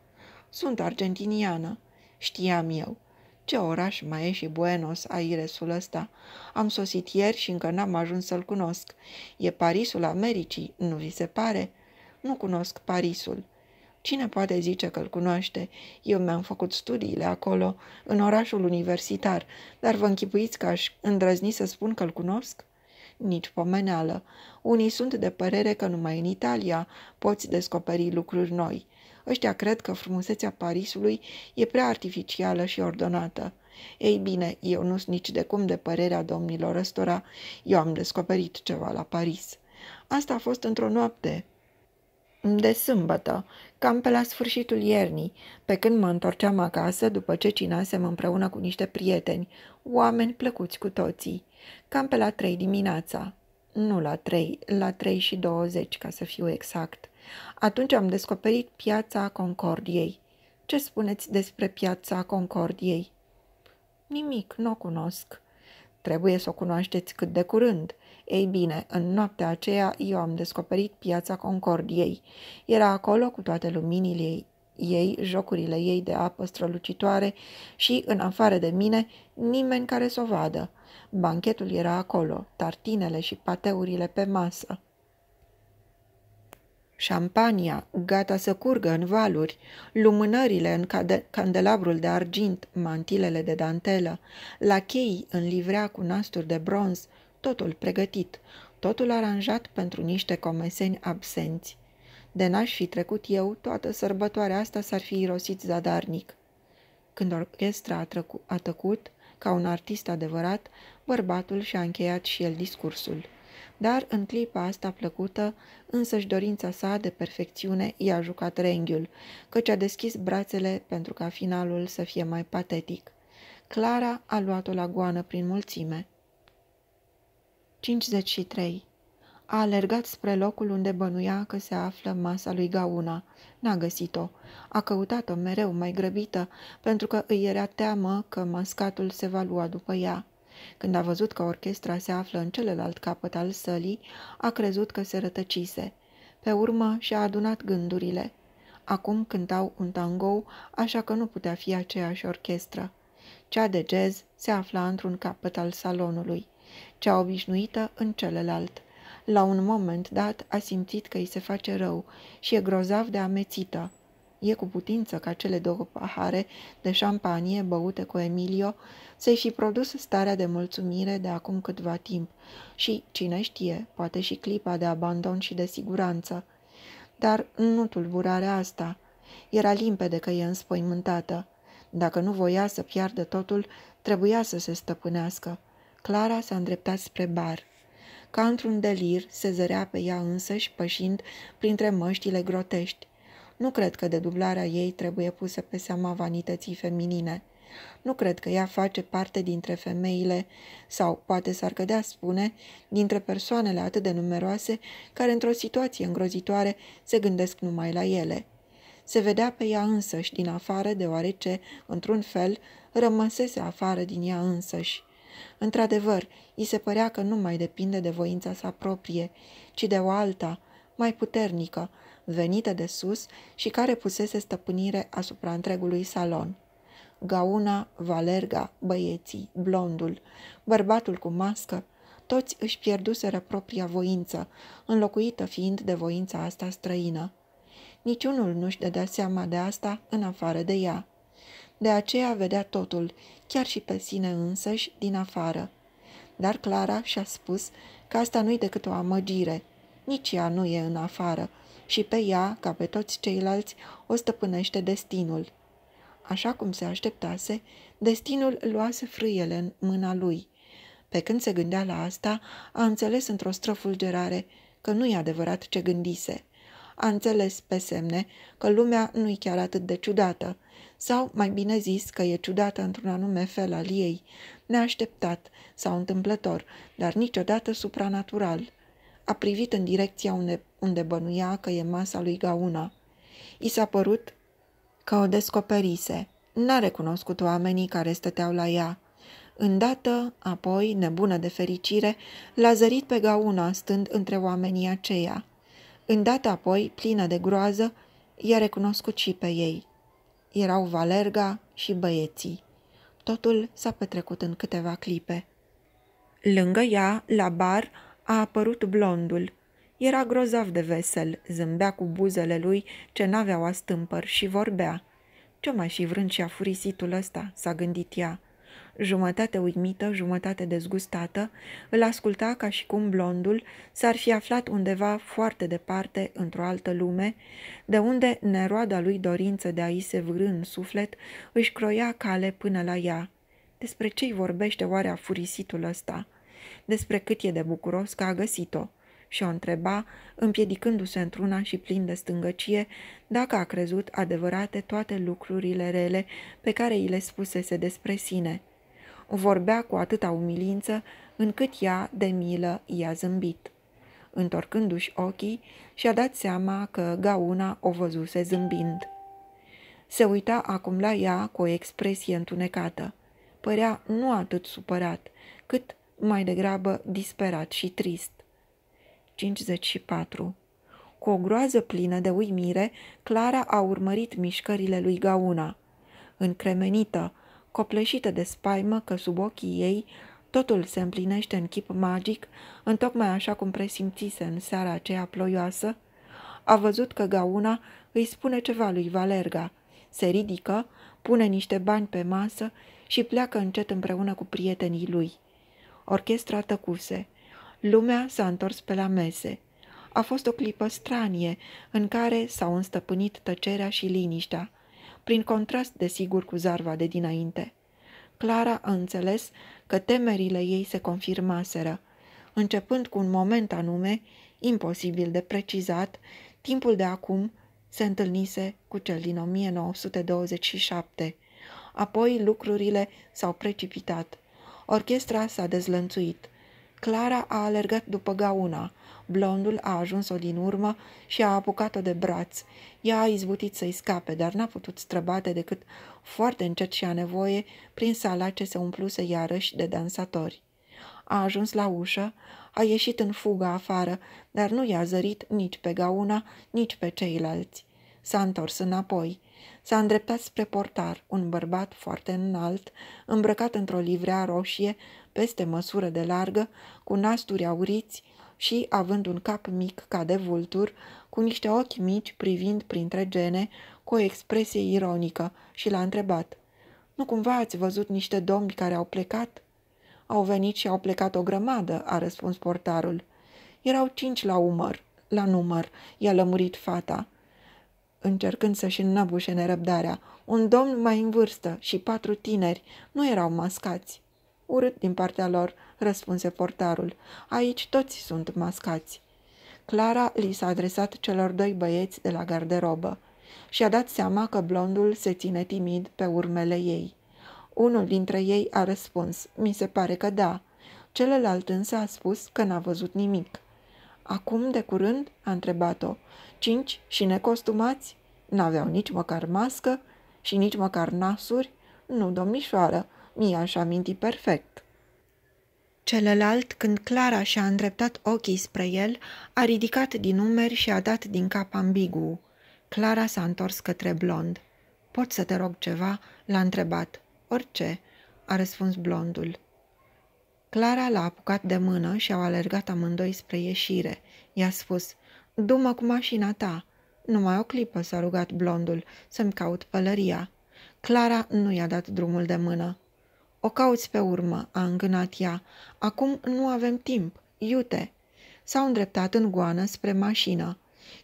Speaker 1: Sunt argentiniană, știam eu. Ce oraș mai e și Buenos Airesul ăsta? Am sosit ieri și încă n-am ajuns să-l cunosc. E Parisul Americii, nu vi se pare? Nu cunosc Parisul. Cine poate zice că îl cunoaște? Eu mi-am făcut studiile acolo, în orașul universitar, dar vă închipuiți că aș îndrăzni să spun că îl cunosc? Nici pomeneală. Unii sunt de părere că numai în Italia poți descoperi lucruri noi. Ăștia cred că frumusețea Parisului e prea artificială și ordonată. Ei bine, eu nu sunt nici de cum de părerea domnilor ăstora, eu am descoperit ceva la Paris. Asta a fost într-o noapte, de sâmbătă, cam pe la sfârșitul iernii, pe când mă întorceam acasă după ce cinasem împreună cu niște prieteni, oameni plăcuți cu toții, cam pe la trei dimineața. Nu la trei, la trei și douăzeci, ca să fiu exact. Atunci am descoperit piața Concordiei. Ce spuneți despre piața Concordiei? Nimic, nu o cunosc. Trebuie să o cunoașteți cât de curând – ei bine, în noaptea aceea eu am descoperit piața Concordiei. Era acolo cu toate luminile ei, ei, jocurile ei de apă strălucitoare și, în afară de mine, nimeni care să o vadă. Banchetul era acolo, tartinele și pateurile pe masă. Șampania, gata să curgă în valuri, lumânările în cade- candelabrul de argint, mantilele de dantelă, lacheii în livrea cu nasturi de bronz, totul pregătit, totul aranjat pentru niște comeseni absenți. De n-aș fi trecut eu, toată sărbătoarea asta s-ar fi irosit zadarnic. Când orchestra a, trăcu- a tăcut, ca un artist adevărat, bărbatul și-a încheiat și el discursul. Dar în clipa asta plăcută, însăși dorința sa de perfecțiune i-a jucat renghiul, căci a deschis brațele pentru ca finalul să fie mai patetic. Clara a luat-o la goană prin mulțime. 53. A alergat spre locul unde bănuia că se află masa lui Gauna. N-a găsit-o. A căutat-o mereu mai grăbită, pentru că îi era teamă că mascatul se va lua după ea. Când a văzut că orchestra se află în celălalt capăt al sălii, a crezut că se rătăcise. Pe urmă și-a adunat gândurile. Acum cântau un tango, așa că nu putea fi aceeași orchestră. Cea de jazz se afla într-un capăt al salonului cea obișnuită în celălalt. La un moment dat a simțit că îi se face rău și e grozav de amețită. E cu putință ca cele două pahare de șampanie băute cu Emilio să-i fi produs starea de mulțumire de acum câtva timp și, cine știe, poate și clipa de abandon și de siguranță. Dar nu tulburarea asta. Era limpede că e înspăimântată. Dacă nu voia să piardă totul, trebuia să se stăpânească. Clara s-a îndreptat spre bar. Ca într-un delir, se zărea pe ea însăși pășind printre măștile grotești. Nu cred că dedublarea ei trebuie pusă pe seama vanității feminine. Nu cred că ea face parte dintre femeile, sau poate s-ar cădea spune, dintre persoanele atât de numeroase care într-o situație îngrozitoare se gândesc numai la ele. Se vedea pe ea însăși din afară, deoarece, într-un fel, rămăsese afară din ea însăși. Într-adevăr, i se părea că nu mai depinde de voința sa proprie, ci de o alta, mai puternică, venită de sus și care pusese stăpânire asupra întregului salon. Gauna, Valerga, băieții, blondul, bărbatul cu mască, toți își pierduseră propria voință, înlocuită fiind de voința asta străină. Niciunul nu-și dădea seama de asta în afară de ea de aceea vedea totul, chiar și pe sine însăși, din afară. Dar Clara și-a spus că asta nu-i decât o amăgire. Nici ea nu e în afară și pe ea, ca pe toți ceilalți, o stăpânește destinul. Așa cum se așteptase, destinul luase frâiele în mâna lui. Pe când se gândea la asta, a înțeles într-o străfulgerare că nu i adevărat ce gândise. A înțeles pe semne că lumea nu-i chiar atât de ciudată sau, mai bine zis, că e ciudată într-un anume fel al ei, neașteptat sau întâmplător, dar niciodată supranatural. A privit în direcția unde, unde bănuia că e masa lui Gauna. I s-a părut că o descoperise. N-a recunoscut oamenii care stăteau la ea. Îndată, apoi, nebună de fericire, l-a zărit pe Gauna stând între oamenii aceia. Îndată apoi, plină de groază, i-a recunoscut și pe ei erau Valerga și băieții. Totul s-a petrecut în câteva clipe. Lângă ea, la bar, a apărut blondul. Era grozav de vesel, zâmbea cu buzele lui ce n-aveau astâmpări și vorbea. Ce mai și vrând și furisitul ăsta, s-a gândit ea jumătate uimită, jumătate dezgustată, îl asculta ca și cum blondul s-ar fi aflat undeva foarte departe, într-o altă lume, de unde neroada lui dorință de a-i se vrâ în suflet își croia cale până la ea. Despre ce-i vorbește oare a furisitul ăsta? Despre cât e de bucuros că a găsit-o și o întreba, împiedicându-se într-una și plin de stângăcie, dacă a crezut adevărate toate lucrurile rele pe care îi le spusese despre sine – vorbea cu atâta umilință încât ea, de milă, i-a zâmbit. Întorcându-și ochii, și-a dat seama că Gauna o văzuse zâmbind. Se uita acum la ea cu o expresie întunecată. Părea nu atât supărat, cât mai degrabă disperat și trist. 54. Cu o groază plină de uimire, Clara a urmărit mișcările lui Gauna. Încremenită, copleșită de spaimă că sub ochii ei totul se împlinește în chip magic, întocmai așa cum presimțise în seara aceea ploioasă, a văzut că Gauna îi spune ceva lui Valerga. Se ridică, pune niște bani pe masă și pleacă încet împreună cu prietenii lui. Orchestra tăcuse. Lumea s-a întors pe la mese. A fost o clipă stranie, în care s-au înstăpânit tăcerea și liniștea prin contrast desigur cu zarva de dinainte. Clara a înțeles că temerile ei se confirmaseră. Începând cu un moment anume, imposibil de precizat, timpul de acum se întâlnise cu cel din 1927. Apoi lucrurile s-au precipitat. Orchestra s-a dezlănțuit. Clara a alergat după gauna, Blondul a ajuns-o din urmă și a apucat-o de braț. Ea a izbutit să-i scape, dar n-a putut străbate decât foarte încet și a nevoie prin sala ce se umpluse iarăși de dansatori. A ajuns la ușă, a ieșit în fugă afară, dar nu i-a zărit nici pe Gauna, nici pe ceilalți. S-a întors înapoi. S-a îndreptat spre portar, un bărbat foarte înalt, îmbrăcat într-o livrea roșie, peste măsură de largă, cu nasturi auriți, și, având un cap mic ca de vultur, cu niște ochi mici privind printre gene, cu o expresie ironică și l-a întrebat. Nu cumva ați văzut niște domni care au plecat?" Au venit și au plecat o grămadă," a răspuns portarul. Erau cinci la umăr, la număr, i-a lămurit fata. Încercând să-și înnăbușe nerăbdarea, un domn mai în vârstă și patru tineri nu erau mascați. Urât din partea lor, răspunse portarul. Aici toți sunt mascați. Clara li s-a adresat celor doi băieți de la garderobă și-a dat seama că blondul se ține timid pe urmele ei. Unul dintre ei a răspuns, mi se pare că da. Celălalt însă a spus că n-a văzut nimic. Acum, de curând?" a întrebat-o. Cinci și necostumați? N-aveau nici măcar mască și nici măcar nasuri? Nu, domnișoară, mi-aș aminti perfect. Celălalt, când Clara și-a îndreptat ochii spre el, a ridicat din umeri și a dat din cap ambigu. Clara s-a întors către blond. Pot să te rog ceva?" l-a întrebat. Orice," a răspuns blondul. Clara l-a apucat de mână și au alergat amândoi spre ieșire. I-a spus, Dumă cu mașina ta." Numai o clipă s-a rugat blondul să-mi caut pălăria. Clara nu i-a dat drumul de mână. O cauți pe urmă, a îngânat ea. Acum nu avem timp. Iute! S-au îndreptat în goană spre mașină.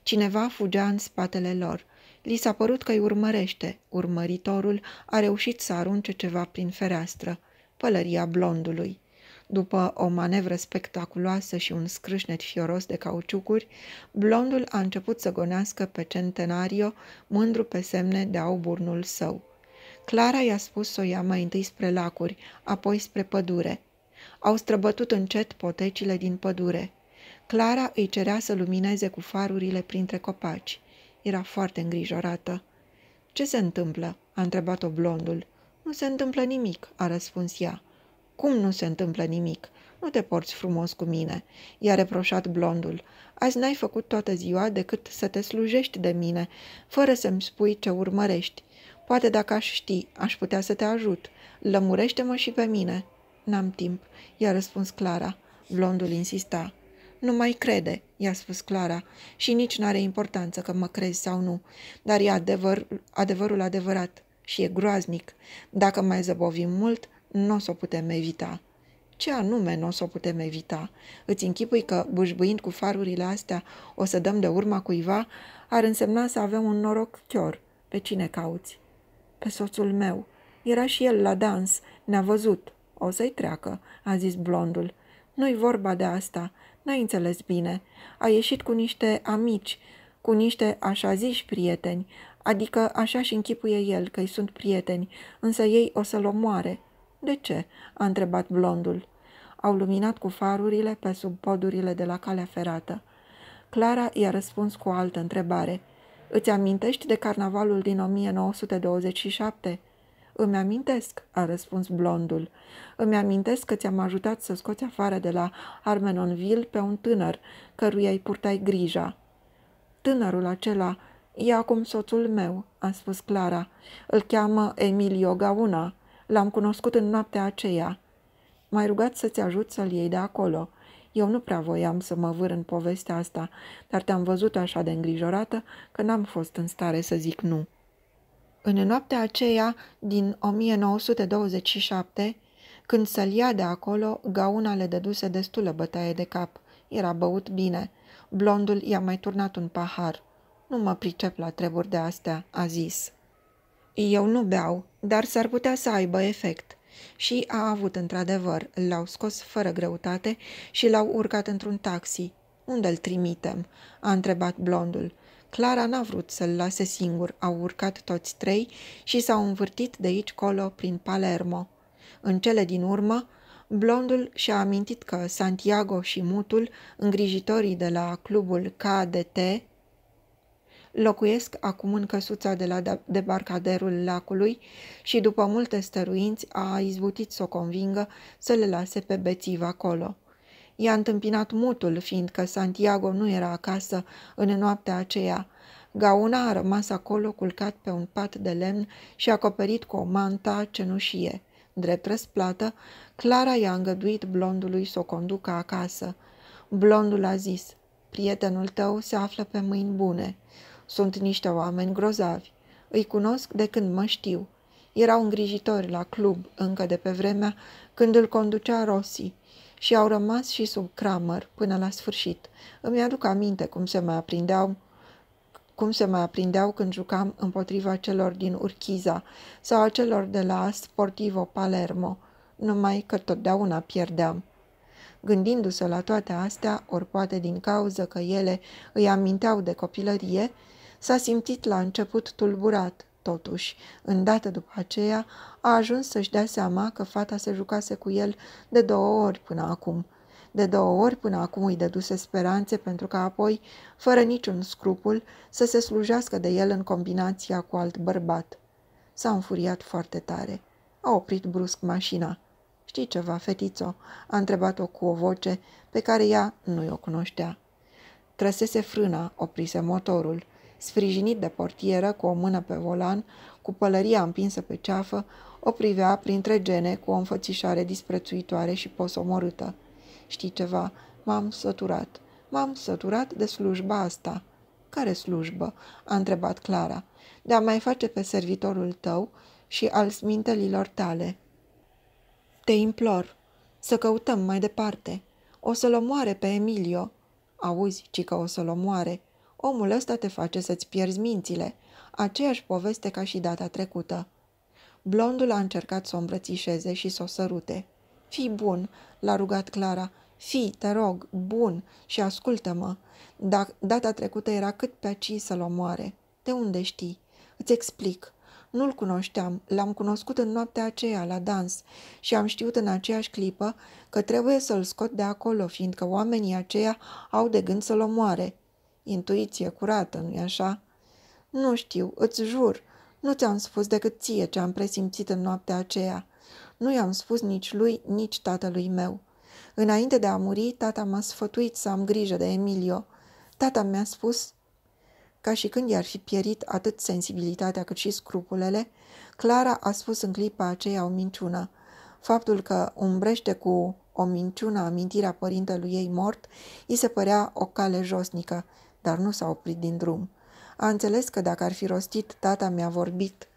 Speaker 1: Cineva fugea în spatele lor. Li s-a părut că îi urmărește. Urmăritorul a reușit să arunce ceva prin fereastră. Pălăria blondului. După o manevră spectaculoasă și un scrâșnet fioros de cauciucuri, blondul a început să gonească pe centenario, mândru pe semne de auburnul său. Clara i-a spus să o ia mai întâi spre lacuri, apoi spre pădure. Au străbătut încet potecile din pădure. Clara îi cerea să lumineze cu farurile printre copaci. Era foarte îngrijorată. Ce se întâmplă?" a întrebat-o blondul. Nu se întâmplă nimic," a răspuns ea. Cum nu se întâmplă nimic? Nu te porți frumos cu mine," i-a reproșat blondul. Azi n-ai făcut toată ziua decât să te slujești de mine, fără să-mi spui ce urmărești. Poate dacă aș ști, aș putea să te ajut. Lămurește-mă și pe mine." N-am timp," i-a răspuns Clara. Blondul insista. Nu mai crede," i-a spus Clara, și nici n-are importanță că mă crezi sau nu, dar e adevăr, adevărul adevărat și e groaznic. Dacă mai zăbovim mult, nu o să o putem evita." Ce anume nu o să o putem evita? Îți închipui că, bușbuind cu farurile astea, o să dăm de urma cuiva? Ar însemna să avem un noroc chior. Pe cine cauți? pe soțul meu. Era și el la dans, ne-a văzut. O să-i treacă, a zis blondul. Nu-i vorba de asta, n-ai înțeles bine. A ieșit cu niște amici, cu niște așa ziși prieteni, adică așa și închipuie el că-i sunt prieteni, însă ei o să-l omoare. De ce?" a întrebat blondul. Au luminat cu farurile pe sub podurile de la calea ferată. Clara i-a răspuns cu o altă întrebare – Îți amintești de carnavalul din 1927?" Îmi amintesc," a răspuns blondul. Îmi amintesc că ți-am ajutat să scoți afară de la Armenonville pe un tânăr, căruia îi purtai grija." Tânărul acela e acum soțul meu," a spus Clara. Îl cheamă Emilio Gauna. L-am cunoscut în noaptea aceea." Mai rugat să-ți ajut să-l iei de acolo." Eu nu prea voiam să mă vâr în povestea asta, dar te-am văzut așa de îngrijorată că n-am fost în stare să zic nu. În noaptea aceea din 1927, când să-l ia de acolo, gauna le dăduse destulă bătaie de cap. Era băut bine. Blondul i-a mai turnat un pahar. Nu mă pricep la treburi de astea, a zis. Eu nu beau, dar s-ar putea să aibă efect. Și a avut într-adevăr, l-au scos fără greutate și l-au urcat într-un taxi. Unde îl trimitem?" a întrebat blondul. Clara n-a vrut să-l lase singur, au urcat toți trei și s-au învârtit de aici colo prin Palermo. În cele din urmă, blondul și-a amintit că Santiago și Mutul, îngrijitorii de la clubul KDT, Locuiesc acum în căsuța de la da- debarcaderul lacului și după multe stăruinți a izbutit să o convingă să le lase pe bețiv acolo. I-a întâmpinat mutul, fiindcă Santiago nu era acasă în noaptea aceea. Gauna a rămas acolo culcat pe un pat de lemn și acoperit cu o manta cenușie. Drept răsplată, Clara i-a îngăduit blondului să o conducă acasă. Blondul a zis, prietenul tău se află pe mâini bune. Sunt niște oameni grozavi. Îi cunosc de când mă știu. Erau îngrijitori la club încă de pe vremea când îl conducea Rossi și au rămas și sub Kramer până la sfârșit. Îmi aduc aminte cum se mai aprindeau cum se mai aprindeau când jucam împotriva celor din Urchiza sau a celor de la Sportivo Palermo, numai că totdeauna pierdeam. Gândindu-se la toate astea, ori poate din cauză că ele îi aminteau de copilărie, S-a simțit la început tulburat, totuși, îndată după aceea, a ajuns să-și dea seama că fata se jucase cu el de două ori până acum. De două ori până acum îi dăduse speranțe pentru că apoi, fără niciun scrupul, să se slujească de el în combinația cu alt bărbat. S-a înfuriat foarte tare. A oprit brusc mașina. Știi ceva, fetițo?" a întrebat-o cu o voce pe care ea nu-i o cunoștea. Trăsese frâna, oprise motorul sprijinit de portieră cu o mână pe volan, cu pălăria împinsă pe ceafă, o privea printre gene cu o înfățișare disprețuitoare și posomorâtă. Știi ceva? M-am săturat. M-am săturat de slujba asta." Care slujbă?" a întrebat Clara. De a mai face pe servitorul tău și al smintelilor tale." Te implor să căutăm mai departe. O să-l omoare pe Emilio." Auzi, că o să-l omoare." Omul ăsta te face să-ți pierzi mințile. Aceeași poveste ca și data trecută. Blondul a încercat să o îmbrățișeze și să o sărute. Fii bun, l-a rugat Clara. Fii, te rog, bun și ascultă-mă. Dacă data trecută era cât pe aci să-l omoare. De unde știi? Îți explic. Nu-l cunoșteam, l-am cunoscut în noaptea aceea, la dans, și am știut în aceeași clipă că trebuie să-l scot de acolo, fiindcă oamenii aceia au de gând să-l omoare. Intuiție curată, nu-i așa? Nu știu, îți jur. Nu ți-am spus decât ție ce am presimțit în noaptea aceea. Nu i-am spus nici lui, nici tatălui meu. Înainte de a muri, tata m-a sfătuit să am grijă de Emilio. Tata mi-a spus, ca și când i-ar fi pierit atât sensibilitatea cât și scrupulele, Clara a spus în clipa aceea o minciună. Faptul că umbrește cu o minciună amintirea părintelui ei mort, îi se părea o cale josnică dar nu s-a oprit din drum. A înțeles că dacă ar fi rostit, tata mi-a vorbit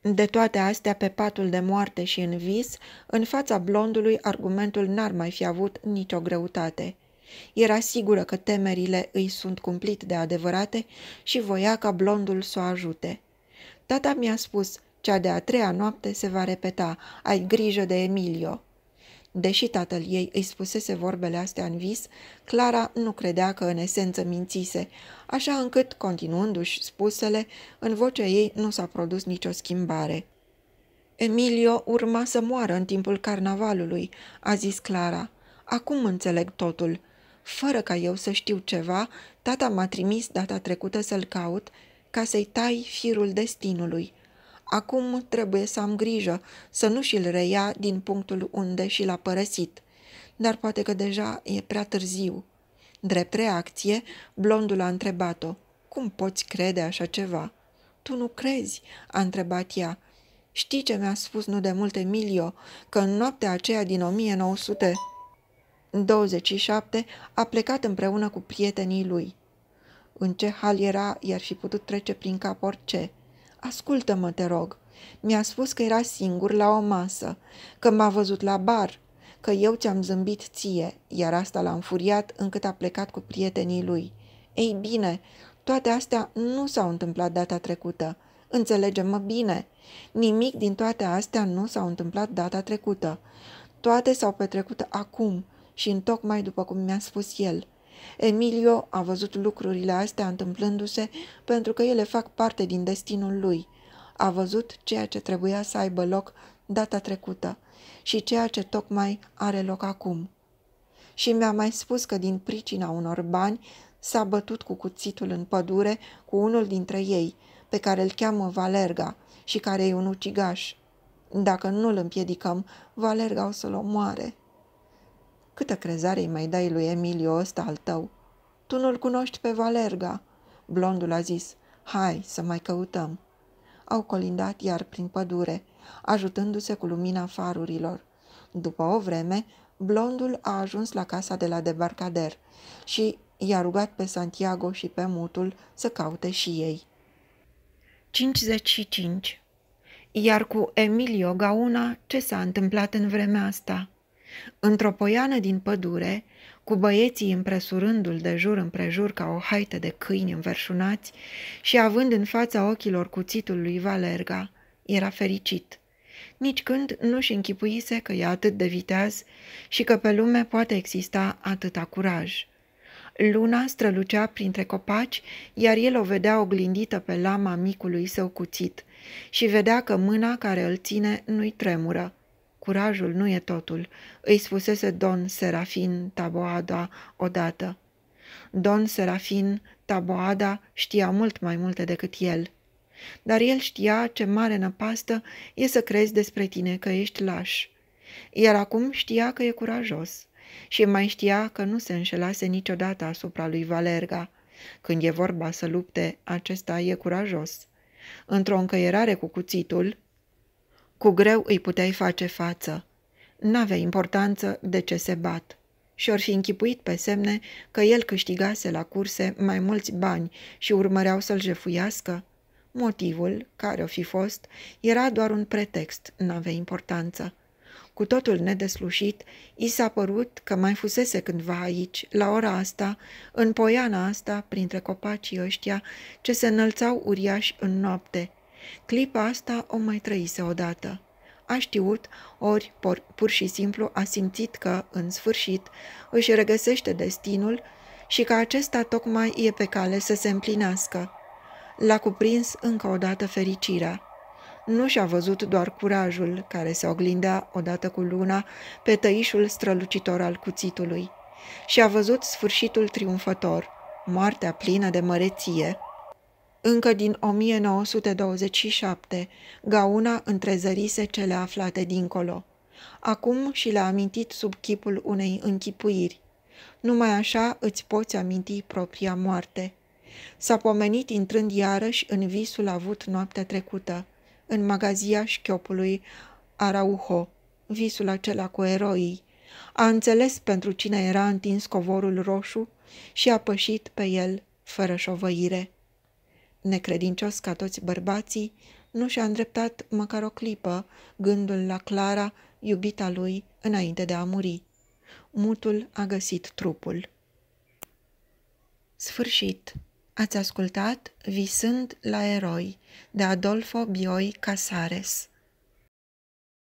Speaker 1: de toate astea pe patul de moarte și în vis, în fața blondului argumentul n-ar mai fi avut nicio greutate. Era sigură că temerile îi sunt cumplit de adevărate și voia ca blondul să o ajute. Tata mi-a spus, cea de-a treia noapte se va repeta, ai grijă de Emilio. Deși tatăl ei îi spusese vorbele astea în vis, Clara nu credea că în esență mințise, așa încât, continuându-și spusele, în vocea ei nu s-a produs nicio schimbare. Emilio urma să moară în timpul carnavalului, a zis Clara. Acum înțeleg totul. Fără ca eu să știu ceva, tata m-a trimis data trecută să-l caut ca să-i tai firul destinului. Acum trebuie să am grijă să nu și-l reia din punctul unde și l-a părăsit. Dar poate că deja e prea târziu. Drept reacție, blondul a întrebat-o. Cum poți crede așa ceva?" Tu nu crezi?" a întrebat ea. Știi ce mi-a spus nu de mult Emilio? Că în noaptea aceea din 1927 a plecat împreună cu prietenii lui. În ce hal era, i-ar fi putut trece prin cap orice. Ascultă-mă, te rog. Mi-a spus că era singur la o masă, că m-a văzut la bar, că eu ți-am zâmbit ție, iar asta l-a înfuriat încât a plecat cu prietenii lui. Ei bine, toate astea nu s-au întâmplat data trecută. Înțelegem-mă bine. Nimic din toate astea nu s-au întâmplat data trecută. Toate s-au petrecut acum și întocmai după cum mi-a spus el – Emilio a văzut lucrurile astea întâmplându-se pentru că ele fac parte din destinul lui. A văzut ceea ce trebuia să aibă loc data trecută și ceea ce tocmai are loc acum. Și mi-a mai spus că din pricina unor bani s-a bătut cu cuțitul în pădure cu unul dintre ei, pe care îl cheamă Valerga și care e un ucigaș. Dacă nu îl împiedicăm, Valerga o să-l omoare. Câtă crezare îi mai dai lui Emilio ăsta al tău? Tu nu-l cunoști pe Valerga?" Blondul a zis, hai să mai căutăm. Au colindat iar prin pădure, ajutându-se cu lumina farurilor. După o vreme, blondul a ajuns la casa de la debarcader și i-a rugat pe Santiago și pe mutul să caute și ei. 55. Iar cu Emilio Gauna, ce s-a întâmplat în vremea asta? Într-o poiană din pădure, cu băieții împresurându-l de jur împrejur ca o haită de câini înverșunați și având în fața ochilor cuțitul lui Valerga, era fericit. Nici când nu-și închipuise că e atât de viteaz și că pe lume poate exista atâta curaj. Luna strălucea printre copaci, iar el o vedea oglindită pe lama micului său cuțit și vedea că mâna care îl ține nu-i tremură, curajul nu e totul, îi spusese Don Serafin Taboada odată. Don Serafin Taboada știa mult mai multe decât el. Dar el știa ce mare năpastă e să crezi despre tine că ești laș. Iar acum știa că e curajos și mai știa că nu se înșelase niciodată asupra lui Valerga. Când e vorba să lupte, acesta e curajos. Într-o încăierare cu cuțitul, cu greu îi puteai face față. N-avea importanță de ce se bat. Și-or fi închipuit pe semne că el câștigase la curse mai mulți bani și urmăreau să-l jefuiască? Motivul, care o fi fost, era doar un pretext, n-avea importanță. Cu totul nedeslușit, i s-a părut că mai fusese cândva aici, la ora asta, în poiana asta, printre copacii ăștia, ce se înălțau uriași în noapte – Clipa asta o mai trăise odată. A știut, ori pur și simplu a simțit că, în sfârșit, își regăsește destinul și că acesta tocmai e pe cale să se împlinească. L-a cuprins încă o dată fericirea. Nu și-a văzut doar curajul care se oglindea odată cu luna pe tăișul strălucitor al cuțitului. Și-a văzut sfârșitul triumfător, moartea plină de măreție. Încă din 1927, gauna întrezărise cele aflate dincolo. Acum și le-a amintit sub chipul unei închipuiri. Numai așa îți poți aminti propria moarte. S-a pomenit intrând iarăși în visul avut noaptea trecută, în magazia șchiopului Araujo, visul acela cu eroii. A înțeles pentru cine era întins covorul roșu și a pășit pe el fără șovăire necredincios ca toți bărbații, nu și-a îndreptat măcar o clipă gândul la Clara, iubita lui, înainte de a muri. Mutul a găsit trupul. Sfârșit. Ați ascultat Visând la eroi de Adolfo Bioi Casares.